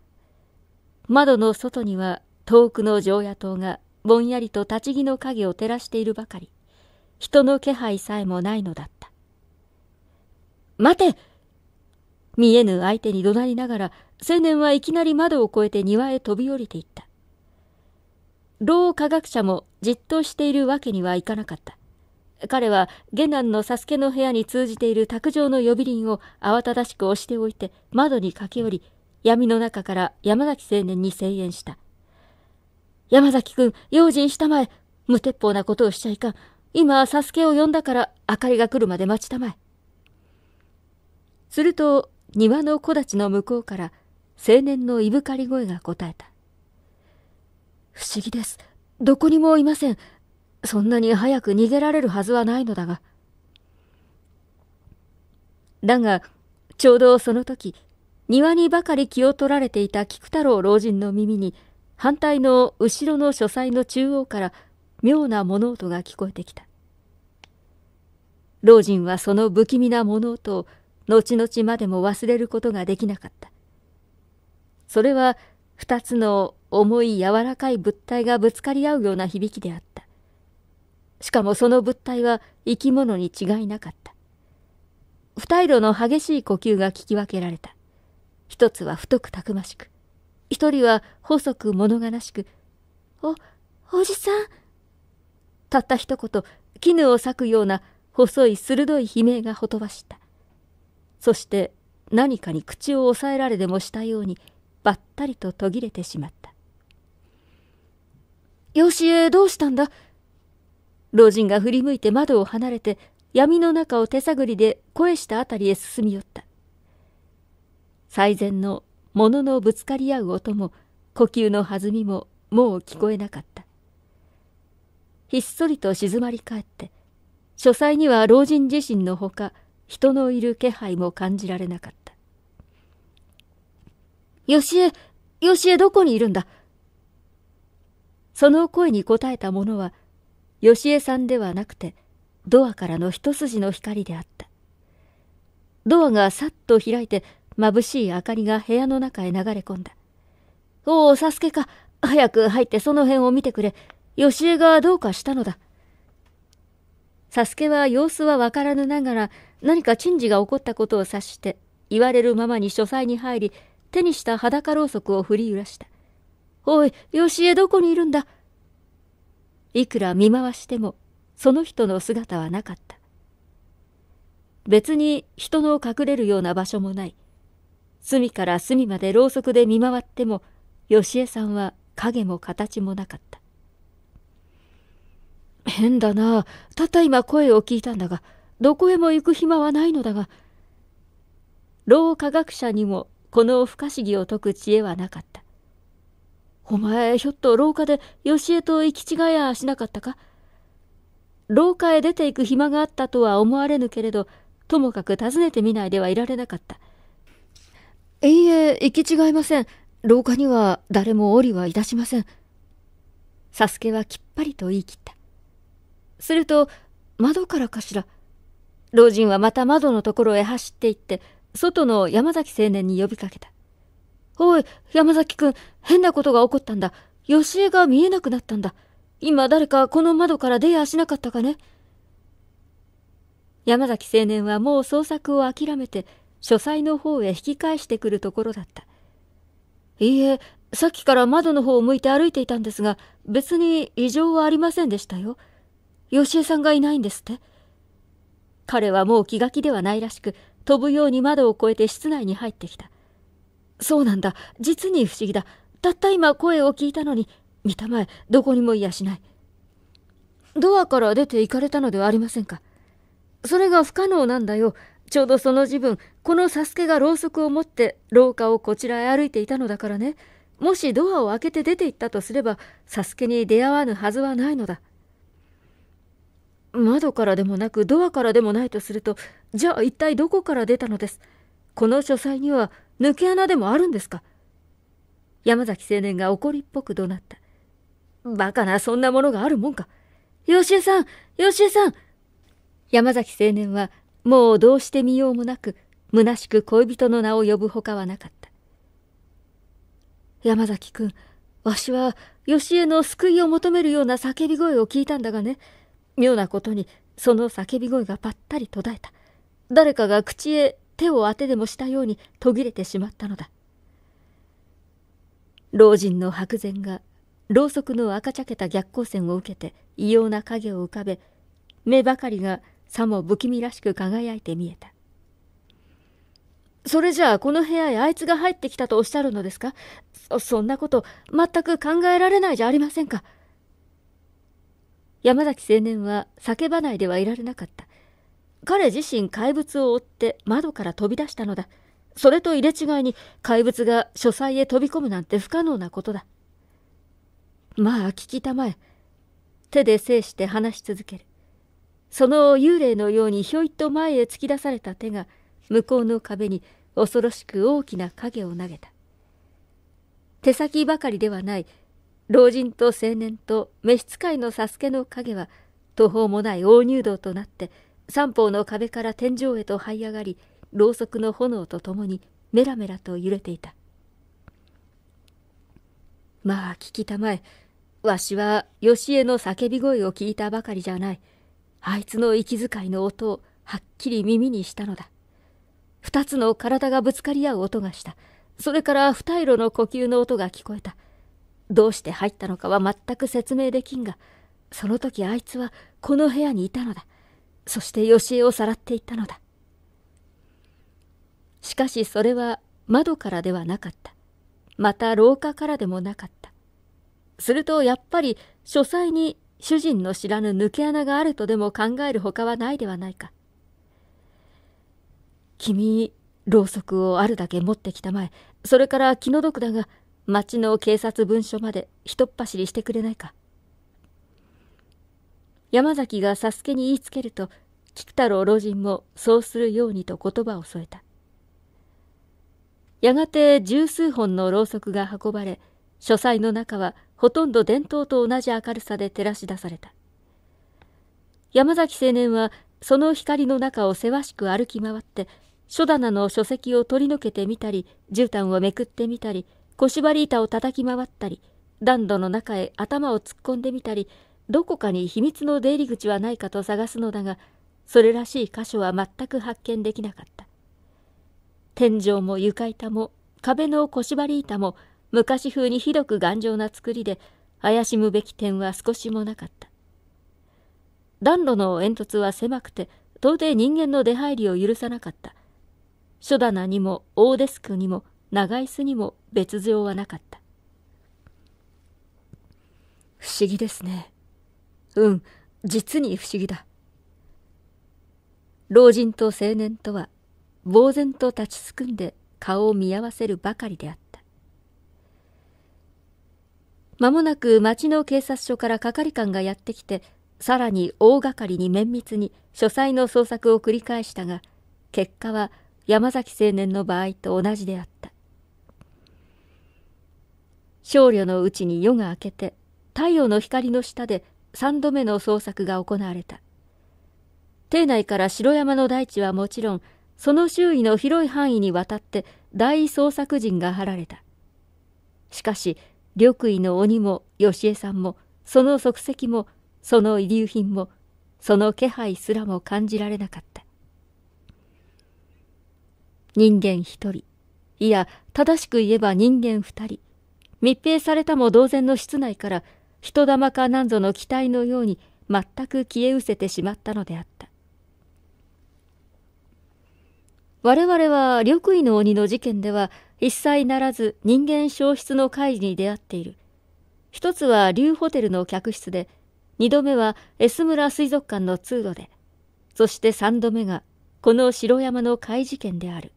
[SPEAKER 1] 窓の外には遠くの常夜灯がぼんやりと立ち木の影を照らしているばかり人の気配さえもないのだった待て見えぬ相手に怒鳴りながら青年はいきなり窓を越えて庭へ飛び降りていった老科学者もじっとしているわけにはいかなかった彼は下男のサスケの部屋に通じている卓上の呼び鈴を慌ただしく押しておいて窓に駆け寄り、闇の中から山崎青年に声援した。山崎君、用心したまえ。無鉄砲なことをしちゃいかん。今、サスケを呼んだから、明かりが来るまで待ちたまえ。すると、庭の木立の向こうから、青年のいぶかり声が答えた。不思議です。どこにもいません。そんなに早く逃げられるはずはないのだが。だが、ちょうどその時、庭にばかり気を取られていた菊太郎老人の耳に、反対の後ろの書斎の中央から妙な物音が聞こえてきた。老人はその不気味な物音を後々までも忘れることができなかった。それは二つの重い柔らかい物体がぶつかり合うような響きであった。しかもその物体は生き物に違いなかった。二色の激しい呼吸が聞き分けられた。一つは太くたくましく、一人は細く物悲しく、お、おじさん。たった一言、絹を裂くような細い鋭い悲鳴がほとばした。そして何かに口を押さえられでもしたように、ばったりと途切れてしまった。よしえ、どうしたんだ老人が振り向いて窓を離れて闇の中を手探りで声したあたりへ進み寄った。最善の物のぶつかり合う音も呼吸の弾みももう聞こえなかった。ひっそりと静まり返って、書斎には老人自身のほか人のいる気配も感じられなかった。よしえ、よしえどこにいるんだその声に答えた者はよしえさんではなくて、ドアからの一筋の光であった。ドアがさっと開いて、眩しい明かりが部屋の中へ流れ込んだ。おお、サスケか。早く入ってその辺を見てくれ。よしえがどうかしたのだ。サスケは様子はわからぬながら、何か珍事が起こったことを察して、言われるままに書斎に入り、手にした裸ろうそくを振り揺らした。おい、よしえどこにいるんだいくら見回してもその人の姿はなかった別に人の隠れるような場所もない隅から隅までろうそくで見回ってもよしえさんは影も形もなかった変だなたった今声を聞いたんだがどこへも行く暇はないのだが老科学者にもこの不可思議を解く知恵はなかったお前、ひょっと廊下でよしえと行き違いやしなかったか廊下へ出て行く暇があったとは思われぬけれど、ともかく訪ねてみないではいられなかった。いいえ、行き違いません。廊下には誰もおりはいたしません。サスケはきっぱりと言い切った。すると、窓からかしら。老人はまた窓のところへ走って行って、外の山崎青年に呼びかけた。おい、山崎くん、変なことが起こったんだ。吉江が見えなくなったんだ。今誰かこの窓から出やしなかったかね山崎青年はもう捜索を諦めて、書斎の方へ引き返してくるところだった。いいえ、さっきから窓の方を向いて歩いていたんですが、別に異常はありませんでしたよ。吉江さんがいないんですって彼はもう気が気ではないらしく、飛ぶように窓を越えて室内に入ってきた。そうなんだ。実に不思議だ。たった今声を聞いたのに、見たまえ、どこにもいやしない。ドアから出て行かれたのではありませんか。それが不可能なんだよ。ちょうどその時分、このサスケがろうそくを持って廊下をこちらへ歩いていたのだからね。もしドアを開けて出て行ったとすれば、サスケに出会わぬはずはないのだ。窓からでもなくドアからでもないとすると、じゃあ一体どこから出たのです。この書斎には抜け穴でもあるんですか山崎青年が怒りっぽく怒鳴った。バカな、そんなものがあるもんか。吉江さん吉江さん山崎青年は、もうどうしてみようもなく、虚しく恋人の名を呼ぶほかはなかった。山崎君、わしは、吉江の救いを求めるような叫び声を聞いたんだがね、妙なことに、その叫び声がぱったり途絶えた。誰かが口へ手を当てでもしたように途切れてしまったのだ老人の白禅がろうそくの赤茶けた逆光線を受けて異様な影を浮かべ目ばかりがさも不気味らしく輝いて見えたそれじゃあこの部屋へあいつが入ってきたとおっしゃるのですかそそんなこと全く考えられないじゃありませんか山崎青年は叫ばないではいられなかった彼自身怪物を追って窓から飛び出したのだ。それと入れ違いに怪物が書斎へ飛び込むなんて不可能なことだ。まあ、聞きたまえ。手で制して話し続ける。その幽霊のようにひょいっと前へ突き出された手が向こうの壁に恐ろしく大きな影を投げた。手先ばかりではない老人と青年と召使いのサスケの影は途方もない大入道となって三方の壁から天井へと這い上がりろうそくの炎とともにメラメラと揺れていたまあ聞きたまえわしはよしえの叫び声を聞いたばかりじゃないあいつの息遣いの音をはっきり耳にしたのだ二つの体がぶつかり合う音がしたそれから二色の呼吸の音が聞こえたどうして入ったのかは全く説明できんがその時あいつはこの部屋にいたのだそして吉江をさらっていったのだしかしそれは窓からではなかったまた廊下からでもなかったするとやっぱり書斎に主人の知らぬ抜け穴があるとでも考えるほかはないではないか君ろうそくをあるだけ持ってきたまえそれから気の毒だが町の警察文書までひとっ走りしてくれないか山崎がサスケに言いつけると菊太郎老人もそうするようにと言葉を添えたやがて十数本のろうそくが運ばれ書斎の中はほとんど伝統と同じ明るさで照らし出された山崎青年はその光の中をせわしく歩き回って書棚の書籍を取り除けてみたり絨毯をめくってみたり腰張り板を叩き回ったり暖炉の中へ頭を突っ込んでみたりどこかに秘密の出入り口はないかと探すのだがそれらしい箇所は全く発見できなかった天井も床板も壁の腰張り板も昔風にひどく頑丈な作りで怪しむべき点は少しもなかった暖炉の煙突は狭くて到底人間の出入りを許さなかった書棚にも大デスクにも長椅子にも別状はなかった不思議ですねうん、実に不思議だ。老人と青年とは、呆然と立ちすくんで顔を見合わせるばかりであった。まもなく町の警察署から係官がやってきて、さらに大掛かりに綿密に書斎の捜索を繰り返したが、結果は山崎青年の場合と同じであった。少女のうちに夜が明けて、太陽の光の下で3度目の捜索が行われた。邸内から城山の大地はもちろん、その周囲の広い範囲にわたって大捜索陣が張られた。しかし、緑衣の鬼も吉江さんも、その足跡も、その遺留品も、その気配すらも感じられなかった。人間一人、いや、正しく言えば人間二人、密閉されたも同然の室内から、人玉かなんぞの期待のように全く消え失せてしまったのであった。我々は緑衣の鬼の事件では一切ならず人間消失の会に出会っている。一つは竜ホテルの客室で、二度目は S 村水族館の通路で、そして三度目がこの城山の怪事件である。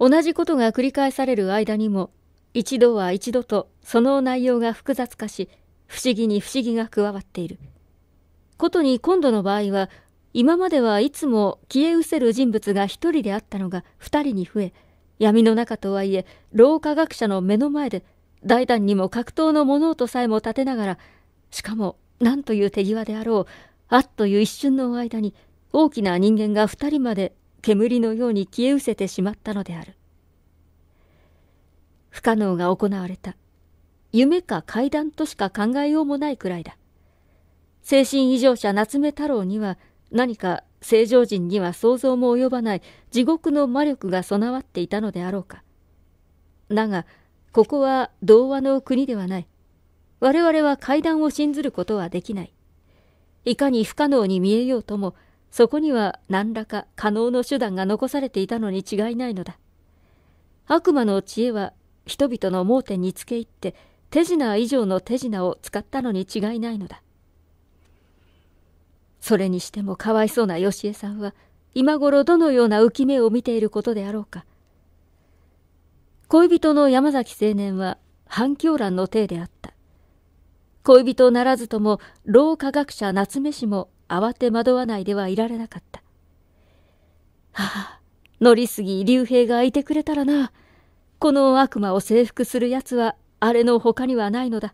[SPEAKER 1] 同じことが繰り返される間にも一度は一度とその内容が複雑化し、不思議に不思議が加わっている。ことに今度の場合は、今まではいつも消え失せる人物が一人であったのが二人に増え、闇の中とはいえ、老化学者の目の前で、大胆にも格闘の物音さえも立てながら、しかも何という手際であろう、あっという一瞬の間に、大きな人間が二人まで煙のように消え失せてしまったのである。不可能が行われた。夢か階段としか考えようもないくらいだ。精神異常者夏目太郎には何か正常人には想像も及ばない地獄の魔力が備わっていたのであろうか。だが、ここは童話の国ではない。我々は階段を信ずることはできない。いかに不可能に見えようとも、そこには何らか可能の手段が残されていたのに違いないのだ。悪魔の知恵は人々の盲点につけ入って手品以上の手品を使ったのに違いないのだそれにしてもかわいそうなよしえさんは今頃どのような浮き目を見ていることであろうか恋人の山崎青年は反狂乱の体であった恋人ならずとも老科学者夏目氏も慌て惑わないではいられなかったはあ乗りすぎ竜兵がいてくれたらなこの悪魔を征服する奴は、あれの他にはないのだ。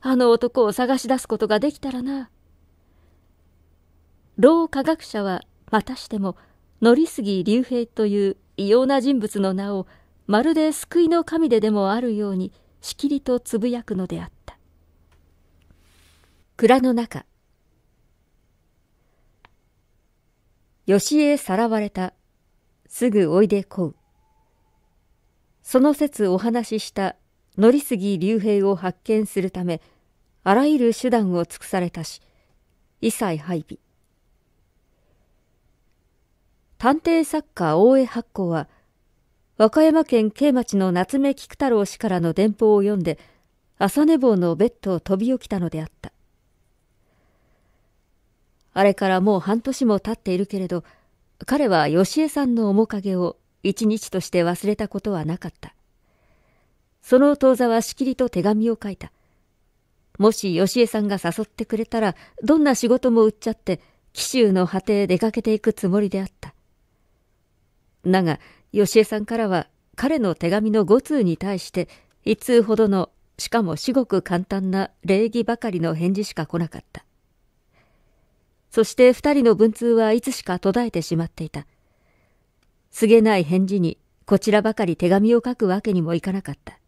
[SPEAKER 1] あの男を探し出すことができたらな。老科学者は、またしても、乗杉竜兵という異様な人物の名を、まるで救いの神ででもあるように、しきりとつぶやくのであった。蔵の中。よしえさらわれた。すぐおいでこう。その説お話しした乗杉竜兵を発見するため、あらゆる手段を尽くされたし、一切配備。探偵作家大江八甲は、和歌山県慶町の夏目菊太郎氏からの電報を読んで、朝寝坊のベッドを飛び起きたのであった。あれからもう半年も経っているけれど、彼は吉江さんの面影を一日として忘れたことはなかった。その当座はしきりと手紙を書いた。もし吉江さんが誘ってくれたら、どんな仕事も売っちゃって、紀州の果てへ出かけていくつもりであった。だが、吉江さんからは、彼の手紙の5通に対して、一通ほどの、しかも至極簡単な礼儀ばかりの返事しか来なかった。そして二人の文通はいつしか途絶えてしまっていた。すげない返事にこちらばかり手紙を書くわけにもいかなかった。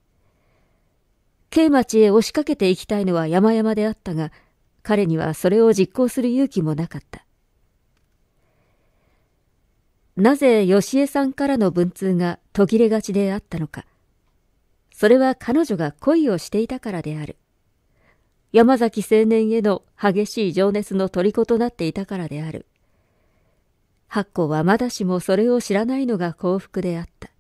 [SPEAKER 1] 慶町へ押しかけていきたいのは山々であったが、彼にはそれを実行する勇気もなかった。なぜ吉江さんからの文通が途切れがちであったのか。それは彼女が恋をしていたからである。山崎青年への激しい情熱の虜となっていたからである。八甲はまだしもそれを知らないのが幸福であった。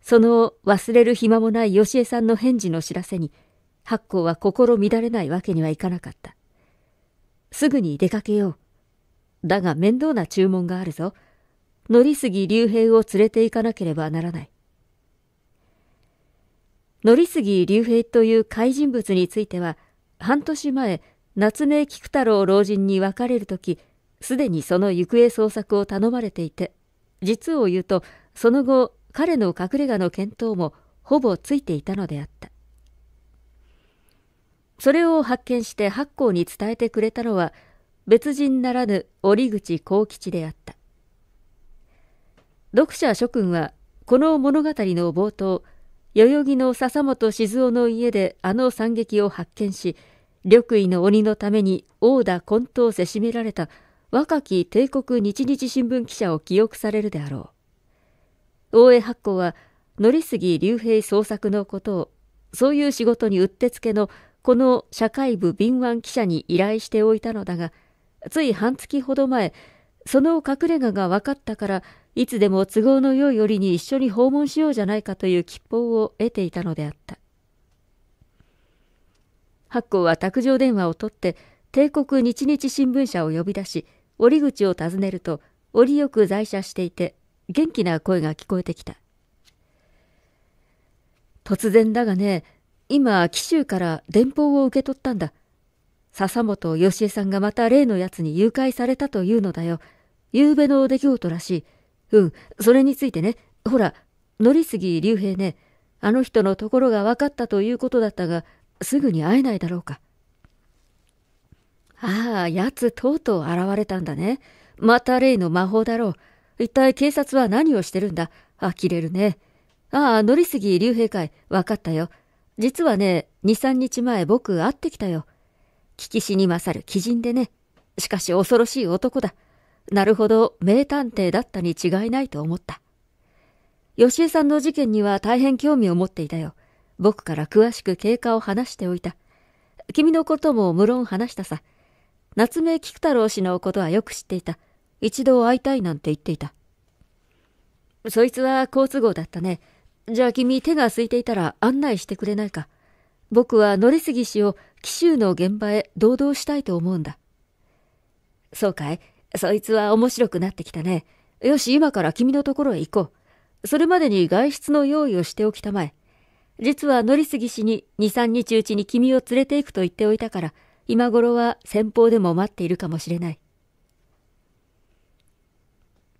[SPEAKER 1] その忘れる暇もない吉江さんの返事の知らせに、八甲は心乱れないわけにはいかなかった。すぐに出かけよう。だが面倒な注文があるぞ。乗り杉竜兵を連れて行かなければならない。乗り杉竜兵という怪人物については、半年前、夏目菊太郎老人に別れる時、すでにその行方捜索を頼まれていて、実を言うと、その後、彼の隠れ家の見当もほぼついていたのであった。それを発見して八甲に伝えてくれたのは、別人ならぬ折口幸吉であった。読者諸君は、この物語の冒頭、代々木の笹本静雄の家であの惨劇を発見し、緑衣の鬼のために殴打混沌せしめられた若き帝国日日新聞記者を記憶されるであろう。大江八甲は、乗杉竜兵創作のことを、そういう仕事にうってつけの、この社会部敏腕記者に依頼しておいたのだが、つい半月ほど前、その隠れ家が分かったから、いつでも都合のよい折に一緒に訪問しようじゃないかという吉報を得ていたのであった。八甲は卓上電話を取って、帝国日日新聞社を呼び出し、折口を訪ねると折よく在車していて元気な声が聞こえてきた突然だがね今紀州から電報を受け取ったんだ笹本義恵さんがまた例のやつに誘拐されたというのだよ夕べの出来事らしいうんそれについてねほら乗杉竜兵ねあの人のところが分かったということだったがすぐに会えないだろうかああ、やつとうとう現れたんだね。また例の魔法だろう。一体警察は何をしてるんだ呆れるね。ああ、乗りすぎ竜兵会、わかったよ。実はね、2、3日前僕会ってきたよ。聞きしに勝る鬼人でね。しかし恐ろしい男だ。なるほど、名探偵だったに違いないと思った。吉江さんの事件には大変興味を持っていたよ。僕から詳しく経過を話しておいた。君のことも無論話したさ。夏目菊太郎氏のことはよく知っていた。一度会いたいなんて言っていた。そいつは好都合だったね。じゃあ君手が空いていたら案内してくれないか。僕は乗りすぎ氏を紀州の現場へ堂々したいと思うんだ。そうかいそいつは面白くなってきたね。よし、今から君のところへ行こう。それまでに外出の用意をしておきたまえ。実は乗りすぎ氏に2、3日うちに君を連れて行くと言っておいたから、今頃は先方でも待っているかもしれない。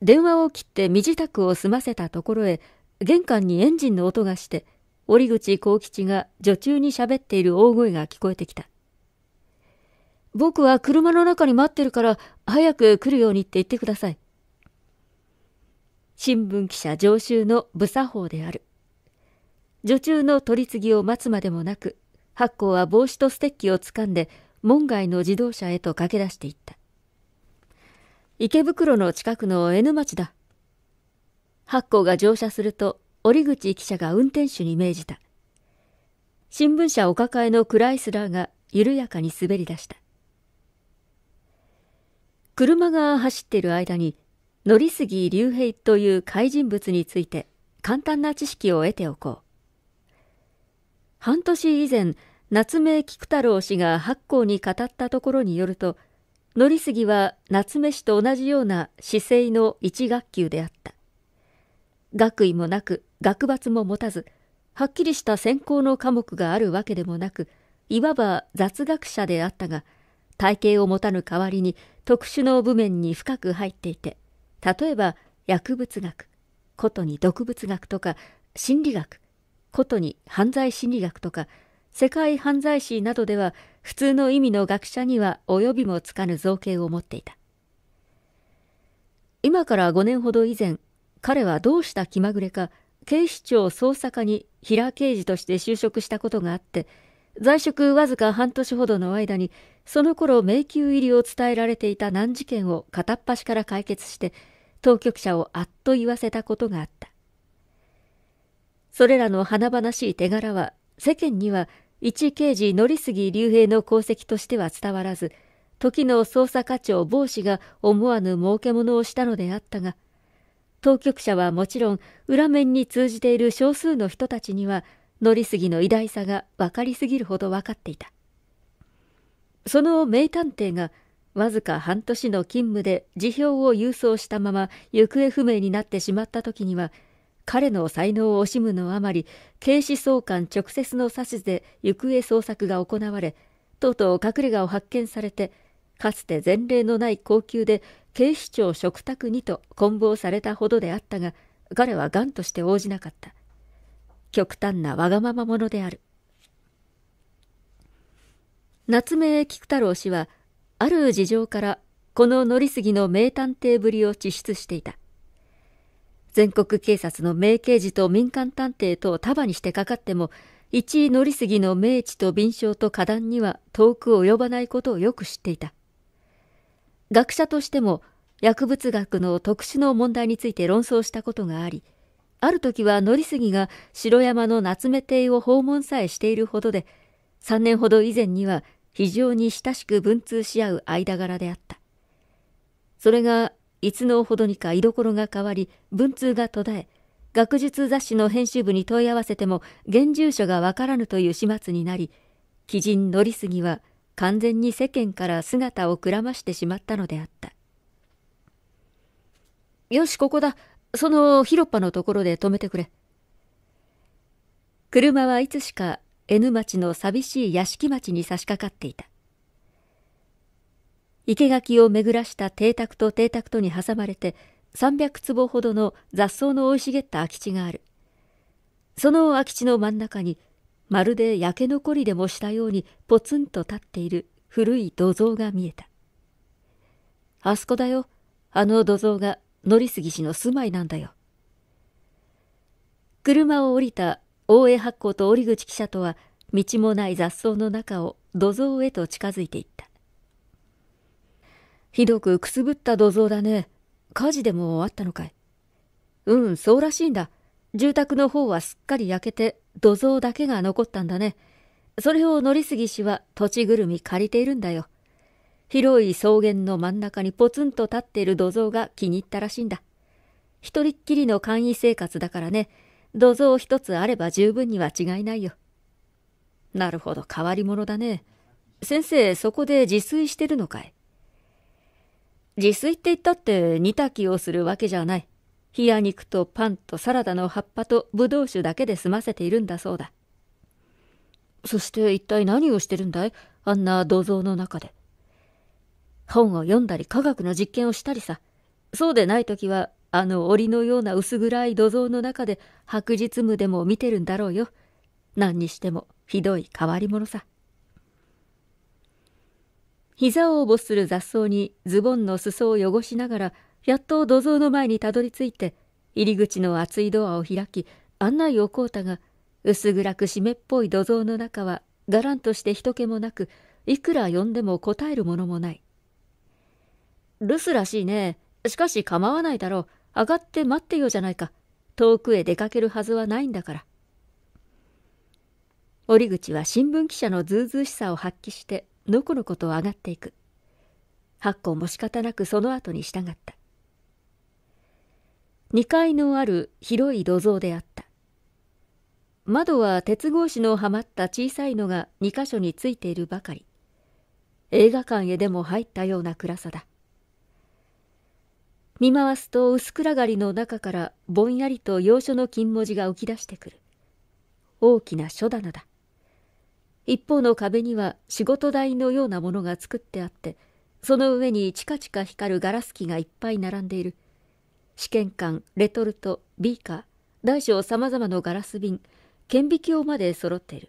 [SPEAKER 1] 電話を切って身支度を済ませたところへ、玄関にエンジンの音がして、折口幸吉が女中に喋っている大声が聞こえてきた。僕は車の中に待ってるから、早く来るようにって言ってください。新聞記者常習の無作法である。女中の取り次ぎを待つまでもなく、八甲は帽子とステッキを掴んで、門外の自動車へと駆け出していった。池袋の近くの N 町だ。八甲が乗車すると、折口記者が運転手に命じた。新聞社お抱えのクライスラーが緩やかに滑り出した。車が走っている間に、乗杉竜兵という怪人物について簡単な知識を得ておこう。半年以前、夏目菊太郎氏が八甲に語ったところによると、乗杉は夏目氏と同じような姿勢の一学級であった。学位もなく、学罰も持たず、はっきりした専攻の科目があるわけでもなく、いわば雑学者であったが、体系を持たぬ代わりに特殊の部面に深く入っていて、例えば薬物学、ことに毒物学とか、心理学、ことに犯罪心理学とか、世界犯罪史などでは普通の意味の学者には及びもつかぬ造形を持っていた。今から5年ほど以前、彼はどうした気まぐれか、警視庁捜査課に平刑事として就職したことがあって、在職わずか半年ほどの間に、その頃迷宮入りを伝えられていた難事件を片っ端から解決して、当局者をあっと言わせたことがあった。それらの華々しい手柄は世間には一刑事乗杉隆平の功績としては伝わらず、時の捜査課長帽氏が思わぬ儲け物をしたのであったが、当局者はもちろん裏面に通じている少数の人たちには、乗杉の偉大さが分かりすぎるほど分かっていた。その名探偵が、わずか半年の勤務で辞表を郵送したまま行方不明になってしまった時には、彼の才能を惜しむのあまり、警視総監直接の指図で行方捜索が行われ、とうとう隠れ家を発見されて、かつて前例のない高級で警視庁嘱託にと棍謀されたほどであったが、彼は頑として応じなかった。極端なわがまま者である。夏目菊太郎氏は、ある事情から、この乗り継ぎの名探偵ぶりを地質していた。全国警察の名刑事と民間探偵と束にしてかかっても、一位乗り過ぎの名地と敏将と花壇には遠く及ばないことをよく知っていた。学者としても薬物学の特殊の問題について論争したことがあり、ある時は乗り過ぎが城山の夏目邸を訪問さえしているほどで、3年ほど以前には非常に親しく文通し合う間柄であった。それがいつのほどにか居所が変わり、文通が途絶え、学術雑誌の編集部に問い合わせても、現住所がわからぬという始末になり、鬼人乗りすぎは完全に世間から姿をくらましてしまったのであった。よし、ここだ。その広場のところで止めてくれ。車はいつしか N 町の寂しい屋敷町に差し掛かっていた。生垣を巡らした邸宅と邸宅とに挟まれて300坪ほどの雑草の生い茂った空き地があるその空き地の真ん中にまるで焼け残りでもしたようにポツンと立っている古い土蔵が見えたあそこだよあの土蔵が乗杉氏の住まいなんだよ車を降りた大江八甲と折口記者とは道もない雑草の中を土蔵へと近づいていっひどくくすぶった土蔵だね。火事でもあったのかい。うん、そうらしいんだ。住宅の方はすっかり焼けて土蔵だけが残ったんだね。それを乗杉氏は土地ぐるみ借りているんだよ。広い草原の真ん中にポツンと立っている土蔵が気に入ったらしいんだ。一人っきりの簡易生活だからね、土蔵一つあれば十分には違いないよ。なるほど、変わり者だね。先生、そこで自炊してるのかい自炊って言ったって煮炊きをするわけじゃない。冷や肉とパンとサラダの葉っぱとブドウ酒だけで済ませているんだそうだ。そして一体何をしてるんだいあんな土蔵の中で。本を読んだり科学の実験をしたりさ。そうでない時は、あの檻のような薄暗い土蔵の中で白日夢でも見てるんだろうよ。何にしてもひどい変わり者さ。膝を応募する雑草にズボンの裾を汚しながら、やっと土蔵の前にたどり着いて、入り口の厚いドアを開き、案内をこうたが、薄暗く湿っぽい土蔵の中は、がらんとして人気もなく、いくら呼んでも答えるものもない。留守らしいね。しかし構わないだろう。上がって待ってよじゃないか。遠くへ出かけるはずはないんだから。折口は新聞記者のずうしさを発揮してのこのこと上がっていく八個も仕方なくその後に従った2階のある広い土蔵であった窓は鉄格子のはまった小さいのが2か所についているばかり映画館へでも入ったような暗さだ見回すと薄暗がりの中からぼんやりと要所の金文字が浮き出してくる大きな書棚だ一方の壁には仕事台のようなものが作ってあって、その上にチカチカ光るガラス機がいっぱい並んでいる。試験管、レトルト、ビーカー、大小さまざまのガラス瓶、顕微鏡まで揃っている。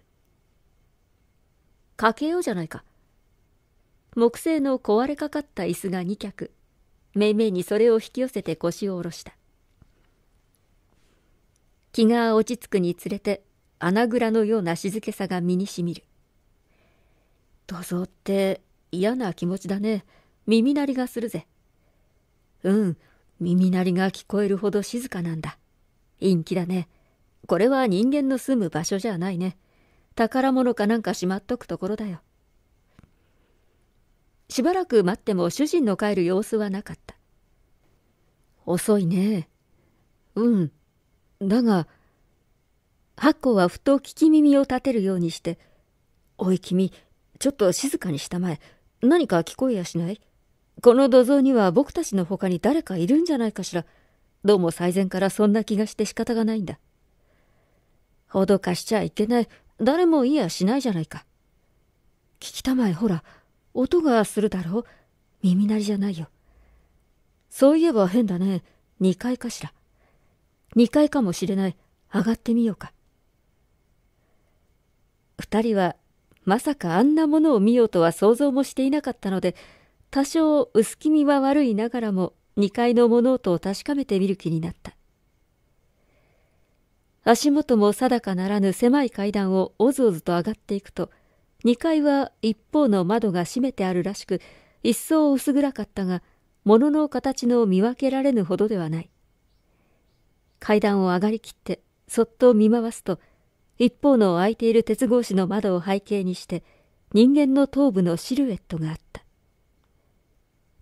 [SPEAKER 1] かけようじゃないか。木製の壊れかかった椅子が2脚。めいめいにそれを引き寄せて腰を下ろした。気が落ち着くにつれて穴蔵のような静けさが身にしみる。土蔵って嫌な気持ちだね。耳鳴りがするぜ。うん、耳鳴りが聞こえるほど静かなんだ。陰気だね。これは人間の住む場所じゃないね。宝物かなんかしまっとくところだよ。しばらく待っても主人の帰る様子はなかった。遅いね。うん。だが、八甲はふと聞き耳を立てるようにして、おい君、ちょっと静かにしたまえ。何か聞こえやしないこの土蔵には僕たちの他に誰かいるんじゃないかしら。どうも最前からそんな気がして仕方がないんだ。ほどかしちゃいけない。誰もいやしないじゃないか。聞きたまえ、ほら。音がするだろう。耳鳴りじゃないよ。そういえば変だね。2階かしら。2階かもしれない。上がってみようか。二人はまさかあんなものを見ようとは想像もしていなかったので、多少薄気味は悪いながらも2階の物音を確かめてみる気になった。足元も定かならぬ狭い階段をおずおずと上がっていくと、2階は一方の窓が閉めてあるらしく、一層薄暗かったが、物の形の見分けられぬほどではない。階段を上がりきって、そっと見回すと、一方の開いている鉄格子の窓を背景にして人間の頭部のシルエットがあった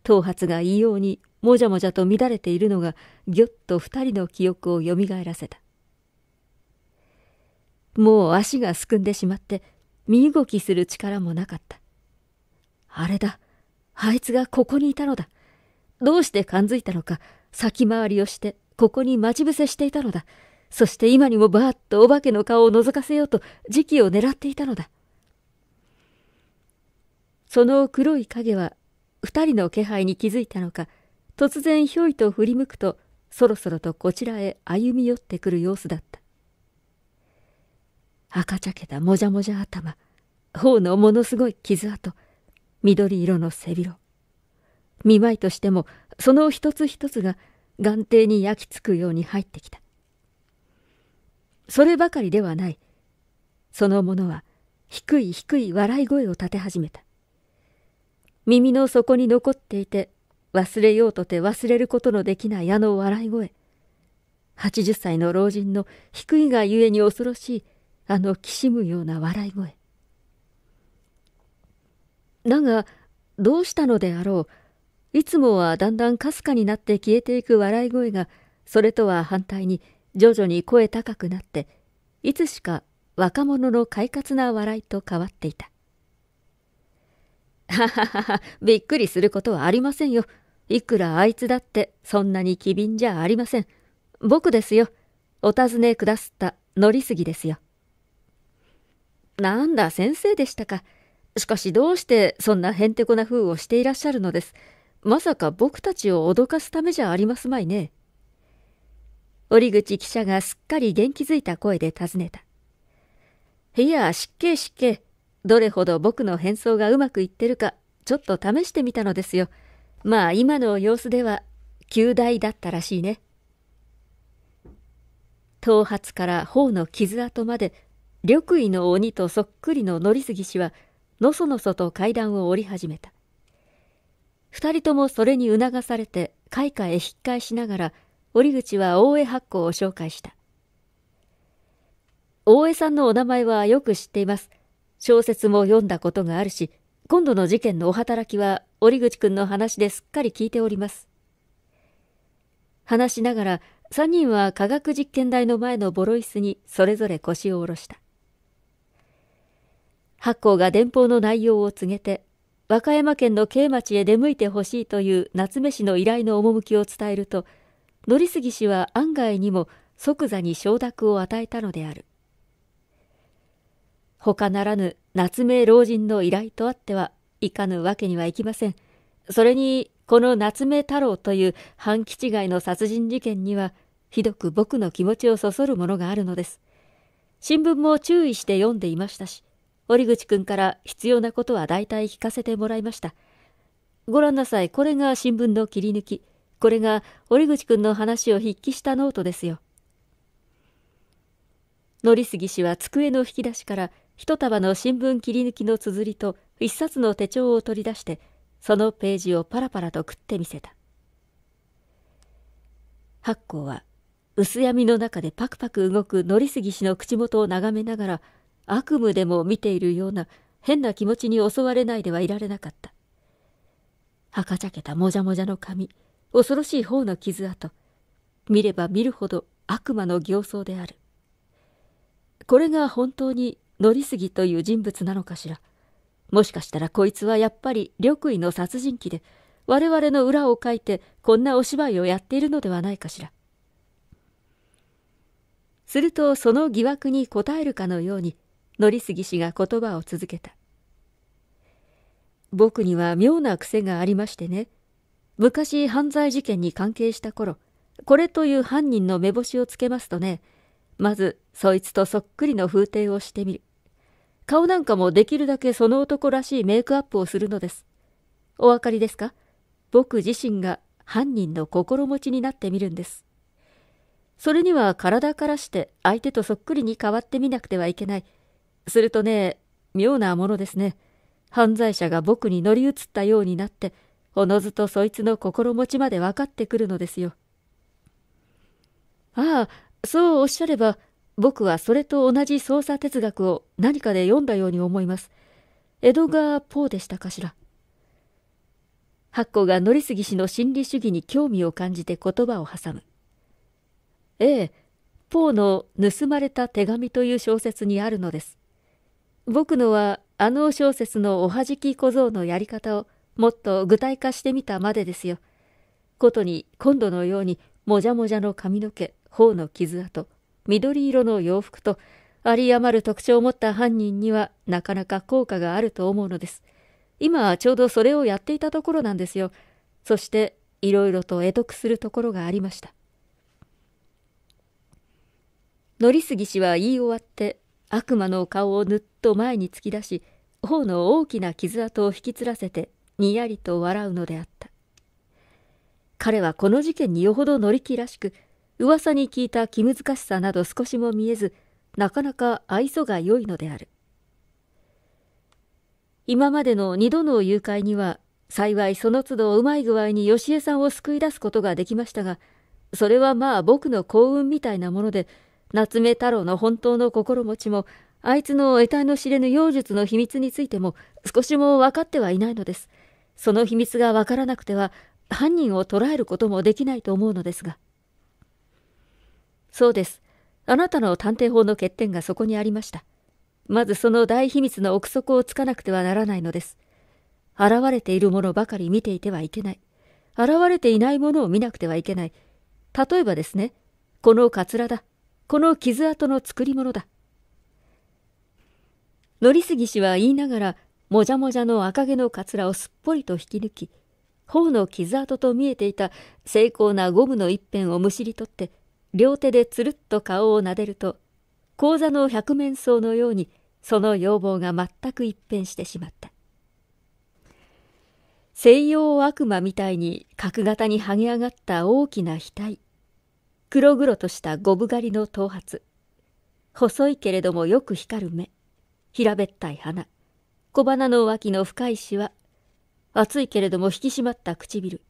[SPEAKER 1] 頭髪が異様にもじゃもじゃと乱れているのがぎょっと二人の記憶をよみがえらせたもう足がすくんでしまって身動きする力もなかったあれだあいつがここにいたのだどうして感づいたのか先回りをしてここに待ち伏せしていたのだそして今にもばーっとお化けの顔を覗かせようと時期を狙っていたのだ。その黒い影は二人の気配に気づいたのか、突然ひょいと振り向くと、そろそろとこちらへ歩み寄ってくる様子だった。赤茶けたもじゃもじゃ頭、頬のものすごい傷跡、緑色の背広。見舞いとしても、その一つ一つが眼底に焼き付くように入ってきた。そればかりではない。その者は、低い低い笑い声を立て始めた。耳の底に残っていて、忘れようとて忘れることのできないあの笑い声。80歳の老人の低いがゆえに恐ろしい、あのきしむような笑い声。だが、どうしたのであろう。いつもはだんだんかすかになって消えていく笑い声が、それとは反対に徐々に声高くなっていつしか若者の快活な笑いと変わっていた ははははびっくりすることはありませんよいくらあいつだってそんなに機敏じゃありません僕ですよお尋ねくだすった乗りすぎですよなんだ先生でしたかしかしどうしてそんなへんてこな風をしていらっしゃるのですまさか僕たちを脅かすためじゃありますまいね折口記者がすっかり元気づいた声で尋ねた。いや、失敬失敬。どれほど僕の変装がうまくいってるか、ちょっと試してみたのですよ。まあ、今の様子では、旧大だったらしいね。頭髪から頬の傷跡まで、緑衣の鬼とそっくりの乗杉氏は、のそのそと階段を降り始めた。二人ともそれに促されて、開花へ引っ返しながら、折口は大江八甲を紹介した。大江さんのお名前はよく知っています。小説も読んだことがあるし、今度の事件のお働きは折口くんの話ですっかり聞いております。話しながら、3人は科学実験台の前のボロ椅子にそれぞれ腰を下ろした。八甲が電報の内容を告げて、和歌山県の慶町へ出向いてほしいという夏目氏の依頼の趣を伝えると、乗杉氏は案外にも即座に承諾を与えたのである。他ならぬ夏目老人の依頼とあってはいかぬわけにはいきません。それに、この夏目太郎という半吉違いの殺人事件には、ひどく僕の気持ちをそそるものがあるのです。新聞も注意して読んでいましたし、折口くんから必要なことは大体聞かせてもらいました。ご覧なさい、これが新聞の切り抜き。これが折口君の話を筆記したノートですよ。則杉氏は机の引き出しから一束の新聞切り抜きの綴りと一冊の手帳を取り出してそのページをパラパラと食ってみせた八甲は薄闇の中でパクパク動く乗杉氏の口元を眺めながら悪夢でも見ているような変な気持ちに襲われないではいられなかったはかちゃけたもじゃもじゃの髪恐ろしい方の傷跡見れば見るほど悪魔の形相であるこれが本当に乗ぎという人物なのかしらもしかしたらこいつはやっぱり緑衣の殺人鬼で我々の裏をかいてこんなお芝居をやっているのではないかしらするとその疑惑に応えるかのように乗ぎ氏が言葉を続けた僕には妙な癖がありましてね昔犯罪事件に関係した頃、これという犯人の目星をつけますとね、まずそいつとそっくりの風景をしてみる。顔なんかもできるだけその男らしいメイクアップをするのです。お分かりですか僕自身が犯人の心持ちになってみるんです。それには体からして相手とそっくりに変わってみなくてはいけない。するとね、妙なものですね。犯罪者が僕に乗り移ったようになって、おのずとそいつの心持ちまで分かってくるのですよ。ああ、そうおっしゃれば、僕はそれと同じ捜査哲学を何かで読んだように思います。エドガー・ポーでしたかしら。ハッコが乗りすぎ氏の心理主義に興味を感じて言葉を挟む。ええ、ポーの盗まれた手紙という小説にあるのです。僕のはあの小説のおはじき小僧のやり方をもっと具体化してみたまでですよ。ことに今度のようにもじゃもじゃの髪の毛、頬の傷跡、緑色の洋服と有り余る特徴を持った犯人にはなかなか効果があると思うのです。今ちょうどそれをやっていたところなんですよ。そしていろいろと得得するところがありました。乗杉氏は言い終わって悪魔の顔をぬっと前に突き出し頬の大きな傷跡を引きつらせてにやりと笑うのであった。彼はこの事件によほど乗り気らしく、噂に聞いた気難しさなど少しも見えず、なかなか愛想が良いのである。今までの二度の誘拐には、幸いその都度うまい具合に吉江さんを救い出すことができましたが、それはまあ僕の幸運みたいなもので、夏目太郎の本当の心持ちも、あいつの得体の知れぬ妖術の秘密についても少しも分かってはいないのです。その秘密が分からなくては犯人を捕らえることもできないと思うのですが。そうです。あなたの探偵法の欠点がそこにありました。まずその大秘密の憶測をつかなくてはならないのです。現れているものばかり見ていてはいけない。現れていないものを見なくてはいけない。例えばですね、このカツラだ。この傷跡の作り物だ。乗杉氏は言いながらもじゃもじゃの赤毛のかつらをすっぽりと引き抜き、頬の傷跡と見えていた精巧なゴムの一辺をむしり取って、両手でつるっと顔をなでると、講座の百面相のように、その要望が全く一変してしまった。西洋悪魔みたいに角型に剥げ上がった大きな額。黒々としたゴブ狩りの頭髪。細いけれどもよく光る目。平べったい鼻。小鼻の脇の深いしわ、熱いけれども引き締まった唇、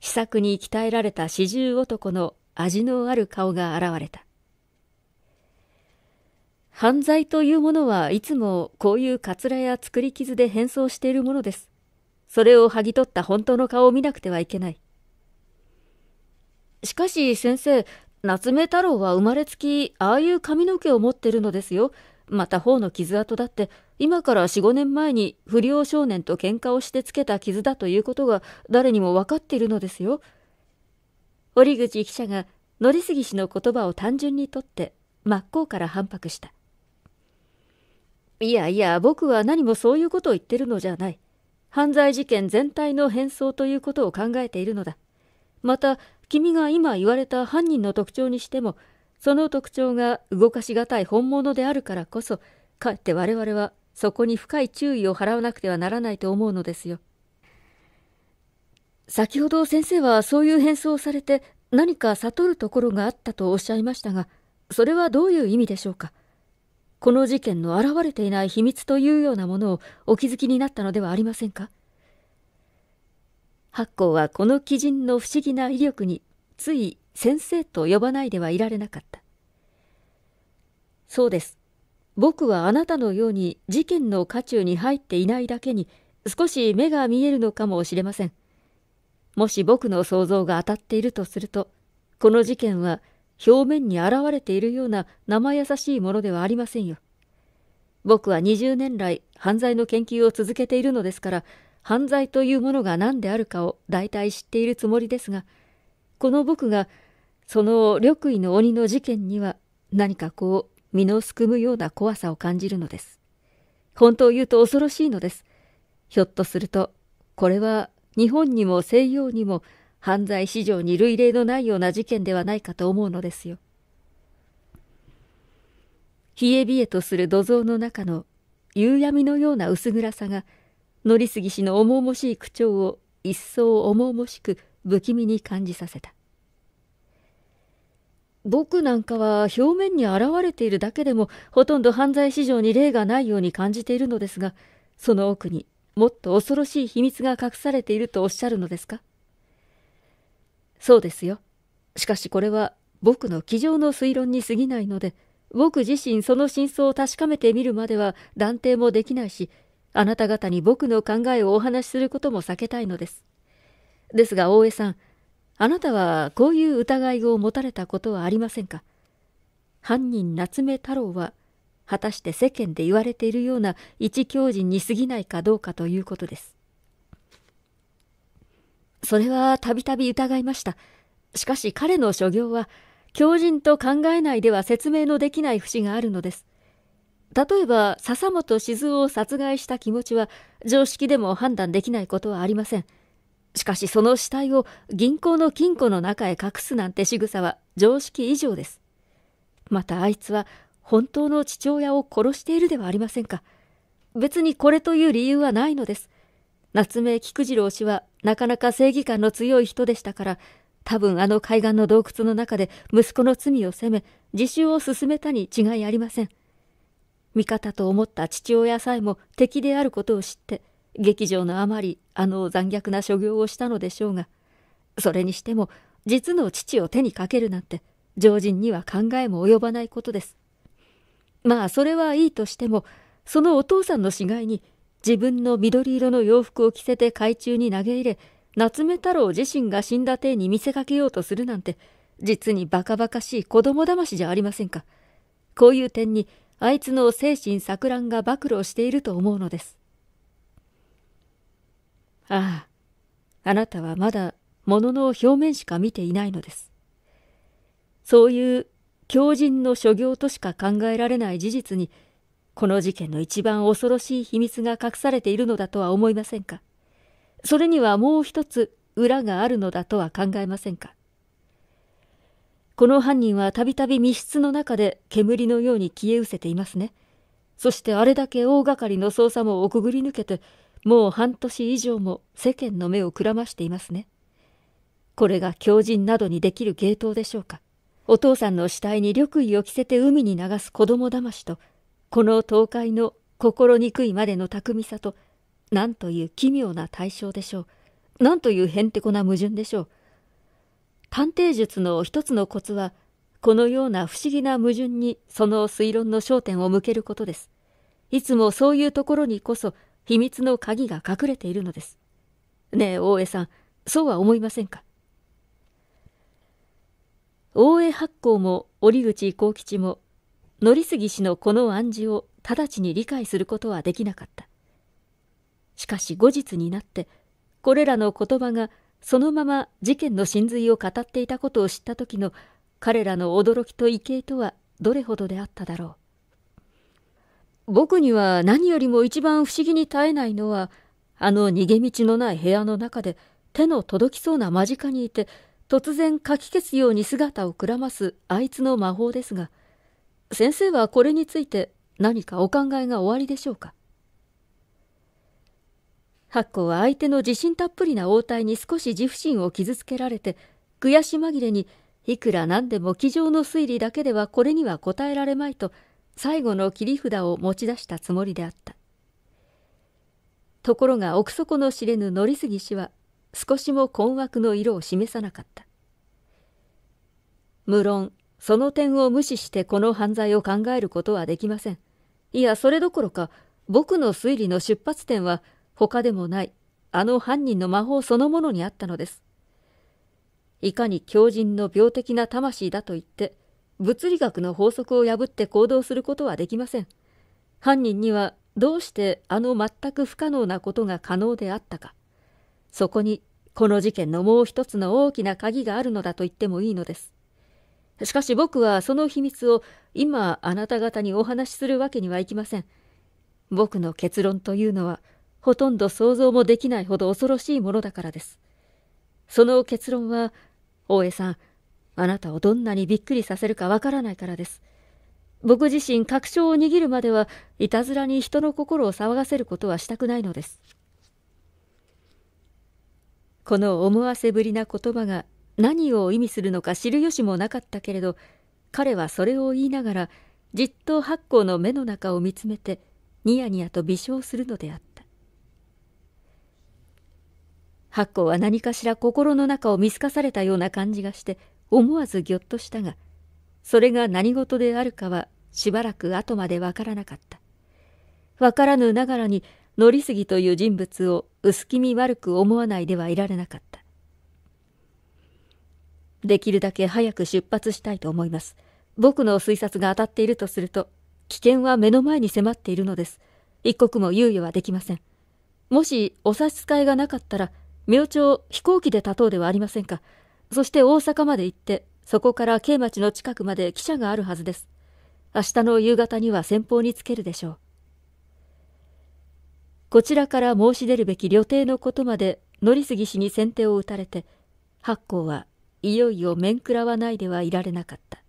[SPEAKER 1] 秘策に鍛えられた四十男の味のある顔が現れた。犯罪というものはいつもこういうかつらや作り傷で変装しているものです。それを剥ぎ取った本当の顔を見なくてはいけない。しかし先生、夏目太郎は生まれつきああいう髪の毛を持ってるのですよ。また頬の傷跡だって今から45年前に不良少年と喧嘩をしてつけた傷だということが誰にも分かっているのですよ堀口記者が乗杉氏の言葉を単純にとって真っ向から反白したいやいや僕は何もそういうことを言ってるのじゃない犯罪事件全体の変装ということを考えているのだまた君が今言われた犯人の特徴にしてもその特徴が動かしがたい本物であるからこそ、かえって我々はそこに深い注意を払わなくてはならないと思うのですよ。先ほど先生はそういう変装をされて何か悟るところがあったとおっしゃいましたが、それはどういう意味でしょうかこの事件の現れていない秘密というようなものをお気づきになったのではありませんか八甲はこの鬼人の不思議な威力につい先生と呼ばないではいられなかった。そうです。僕はあなたのように事件の渦中に入っていないだけに少し目が見えるのかもしれません。もし僕の想像が当たっているとすると、この事件は表面に現れているような生優しいものではありませんよ。僕は20年来犯罪の研究を続けているのですから、犯罪というものが何であるかを大体知っているつもりですが、この僕がその緑衣の鬼の事件には何かこう身のすくむような怖さを感じるのです。本当を言うと恐ろしいのです。ひょっとすると、これは日本にも西洋にも犯罪史上に類例のないような事件ではないかと思うのですよ。冷え冷えとする土蔵の中の夕闇のような薄暗さが、乗り氏の重々しい口調を一層重々しく不気味に感じさせた。僕なんかは表面に現れているだけでもほとんど犯罪史上に例がないように感じているのですがその奥にもっと恐ろしい秘密が隠されているとおっしゃるのですかそうですよしかしこれは僕の机上の推論に過ぎないので僕自身その真相を確かめてみるまでは断定もできないしあなた方に僕の考えをお話しすることも避けたいのですですが大江さんあなたはこういう疑いを持たれたことはありませんか犯人夏目太郎は果たして世間で言われているような一狂人に過ぎないかどうかということです。それはたびたび疑いました。しかし彼の所業は狂人と考えないでは説明のできない節があるのです。例えば笹本静夫を殺害した気持ちは常識でも判断できないことはありません。しかしその死体を銀行の金庫の中へ隠すなんて仕草は常識以上です。またあいつは本当の父親を殺しているではありませんか。別にこれという理由はないのです。夏目菊次郎氏はなかなか正義感の強い人でしたから、多分あの海岸の洞窟の中で息子の罪を責め、自首を進めたに違いありません。味方と思った父親さえも敵であることを知って、劇場のあまりあの残虐な所業をしたのでしょうがそれにしても実の父を手にかけるなんて常人には考えも及ばないことですまあそれはいいとしてもそのお父さんの死骸に自分の緑色の洋服を着せて海中に投げ入れ夏目太郎自身が死んだ体に見せかけようとするなんて実にバカバカしい子供だましじゃありませんかこういう点にあいつの精神錯乱が暴露していると思うのですああ、あなたはまだものの表面しか見ていないのです。そういう狂人の所業としか考えられない事実に、この事件の一番恐ろしい秘密が隠されているのだとは思いませんかそれにはもう一つ裏があるのだとは考えませんかこの犯人はたびたび密室の中で煙のように消え失せていますね。そしてあれだけ大掛かりの捜査もおくぐり抜けてもう半年以上も世間の目をくらましていますね。これが狂人などにできる芸当でしょうか。お父さんの死体に緑衣を着せて海に流す子供だましと、この東海の心憎いまでの巧みさと、なんという奇妙な対象でしょう。なんというへんてこな矛盾でしょう。探偵術の一つのコツは、このような不思議な矛盾にその推論の焦点を向けることです。いつもそういうところにこそ秘密の鍵が隠れているのです。ねえ、大江さん、そうは思いませんか大江八甲も折口幸吉も、乗りぎ氏のこの暗示を直ちに理解することはできなかった。しかし後日になって、これらの言葉がそのまま事件の真髄を語っていたことを知った時の彼らの驚きと畏敬とはどれほどであっただろう。僕には何よりも一番不思議に絶えないのは、あの逃げ道のない部屋の中で手の届きそうな間近にいて、突然かき消すように姿をくらますあいつの魔法ですが、先生はこれについて何かお考えがおありでしょうか発行は相手の自信たっぷりな応対に少し自負心を傷つけられて、悔し紛れに、いくら何でも机上の推理だけではこれには答えられまいと、最後の切り札を持ち出したつもりであったところが奥底の知れぬ乗杉氏は少しも困惑の色を示さなかった無論その点を無視してこの犯罪を考えることはできませんいやそれどころか僕の推理の出発点は他でもないあの犯人の魔法そのものにあったのですいかに狂人の病的な魂だと言って物理学の法則を破って行動することはできません。犯人にはどうしてあの全く不可能なことが可能であったか。そこにこの事件のもう一つの大きな鍵があるのだと言ってもいいのです。しかし僕はその秘密を今あなた方にお話しするわけにはいきません。僕の結論というのはほとんど想像もできないほど恐ろしいものだからです。その結論は、大江さん、あなたをどんなにびっくりさせるかわからないからです。僕自身確証を握るまではいたずらに人の心を騒がせることはしたくないのです。この思わせぶりな言葉が何を意味するのか知る由もなかったけれど彼はそれを言いながらじっと八甲の目の中を見つめてニヤニヤと微笑するのであった八甲は何かしら心の中を見透かされたような感じがして思わずぎょっとしたがそれが何事であるかはしばらく後までわからなかったわからぬながらに乗り杉という人物を薄気味悪く思わないではいられなかったできるだけ早く出発したいと思います僕の推察が当たっているとすると危険は目の前に迫っているのです一刻も猶予はできませんもしお差し支えがなかったら明朝飛行機で立とうではありませんかそして大阪まで行って、そこから京町の近くまで汽車があるはずです。明日の夕方には先方につけるでしょう。こちらから申し出るべき旅程のことまで、乗りすぎしに先手を打たれて、八甲はいよいよ面食らわないではいられなかった。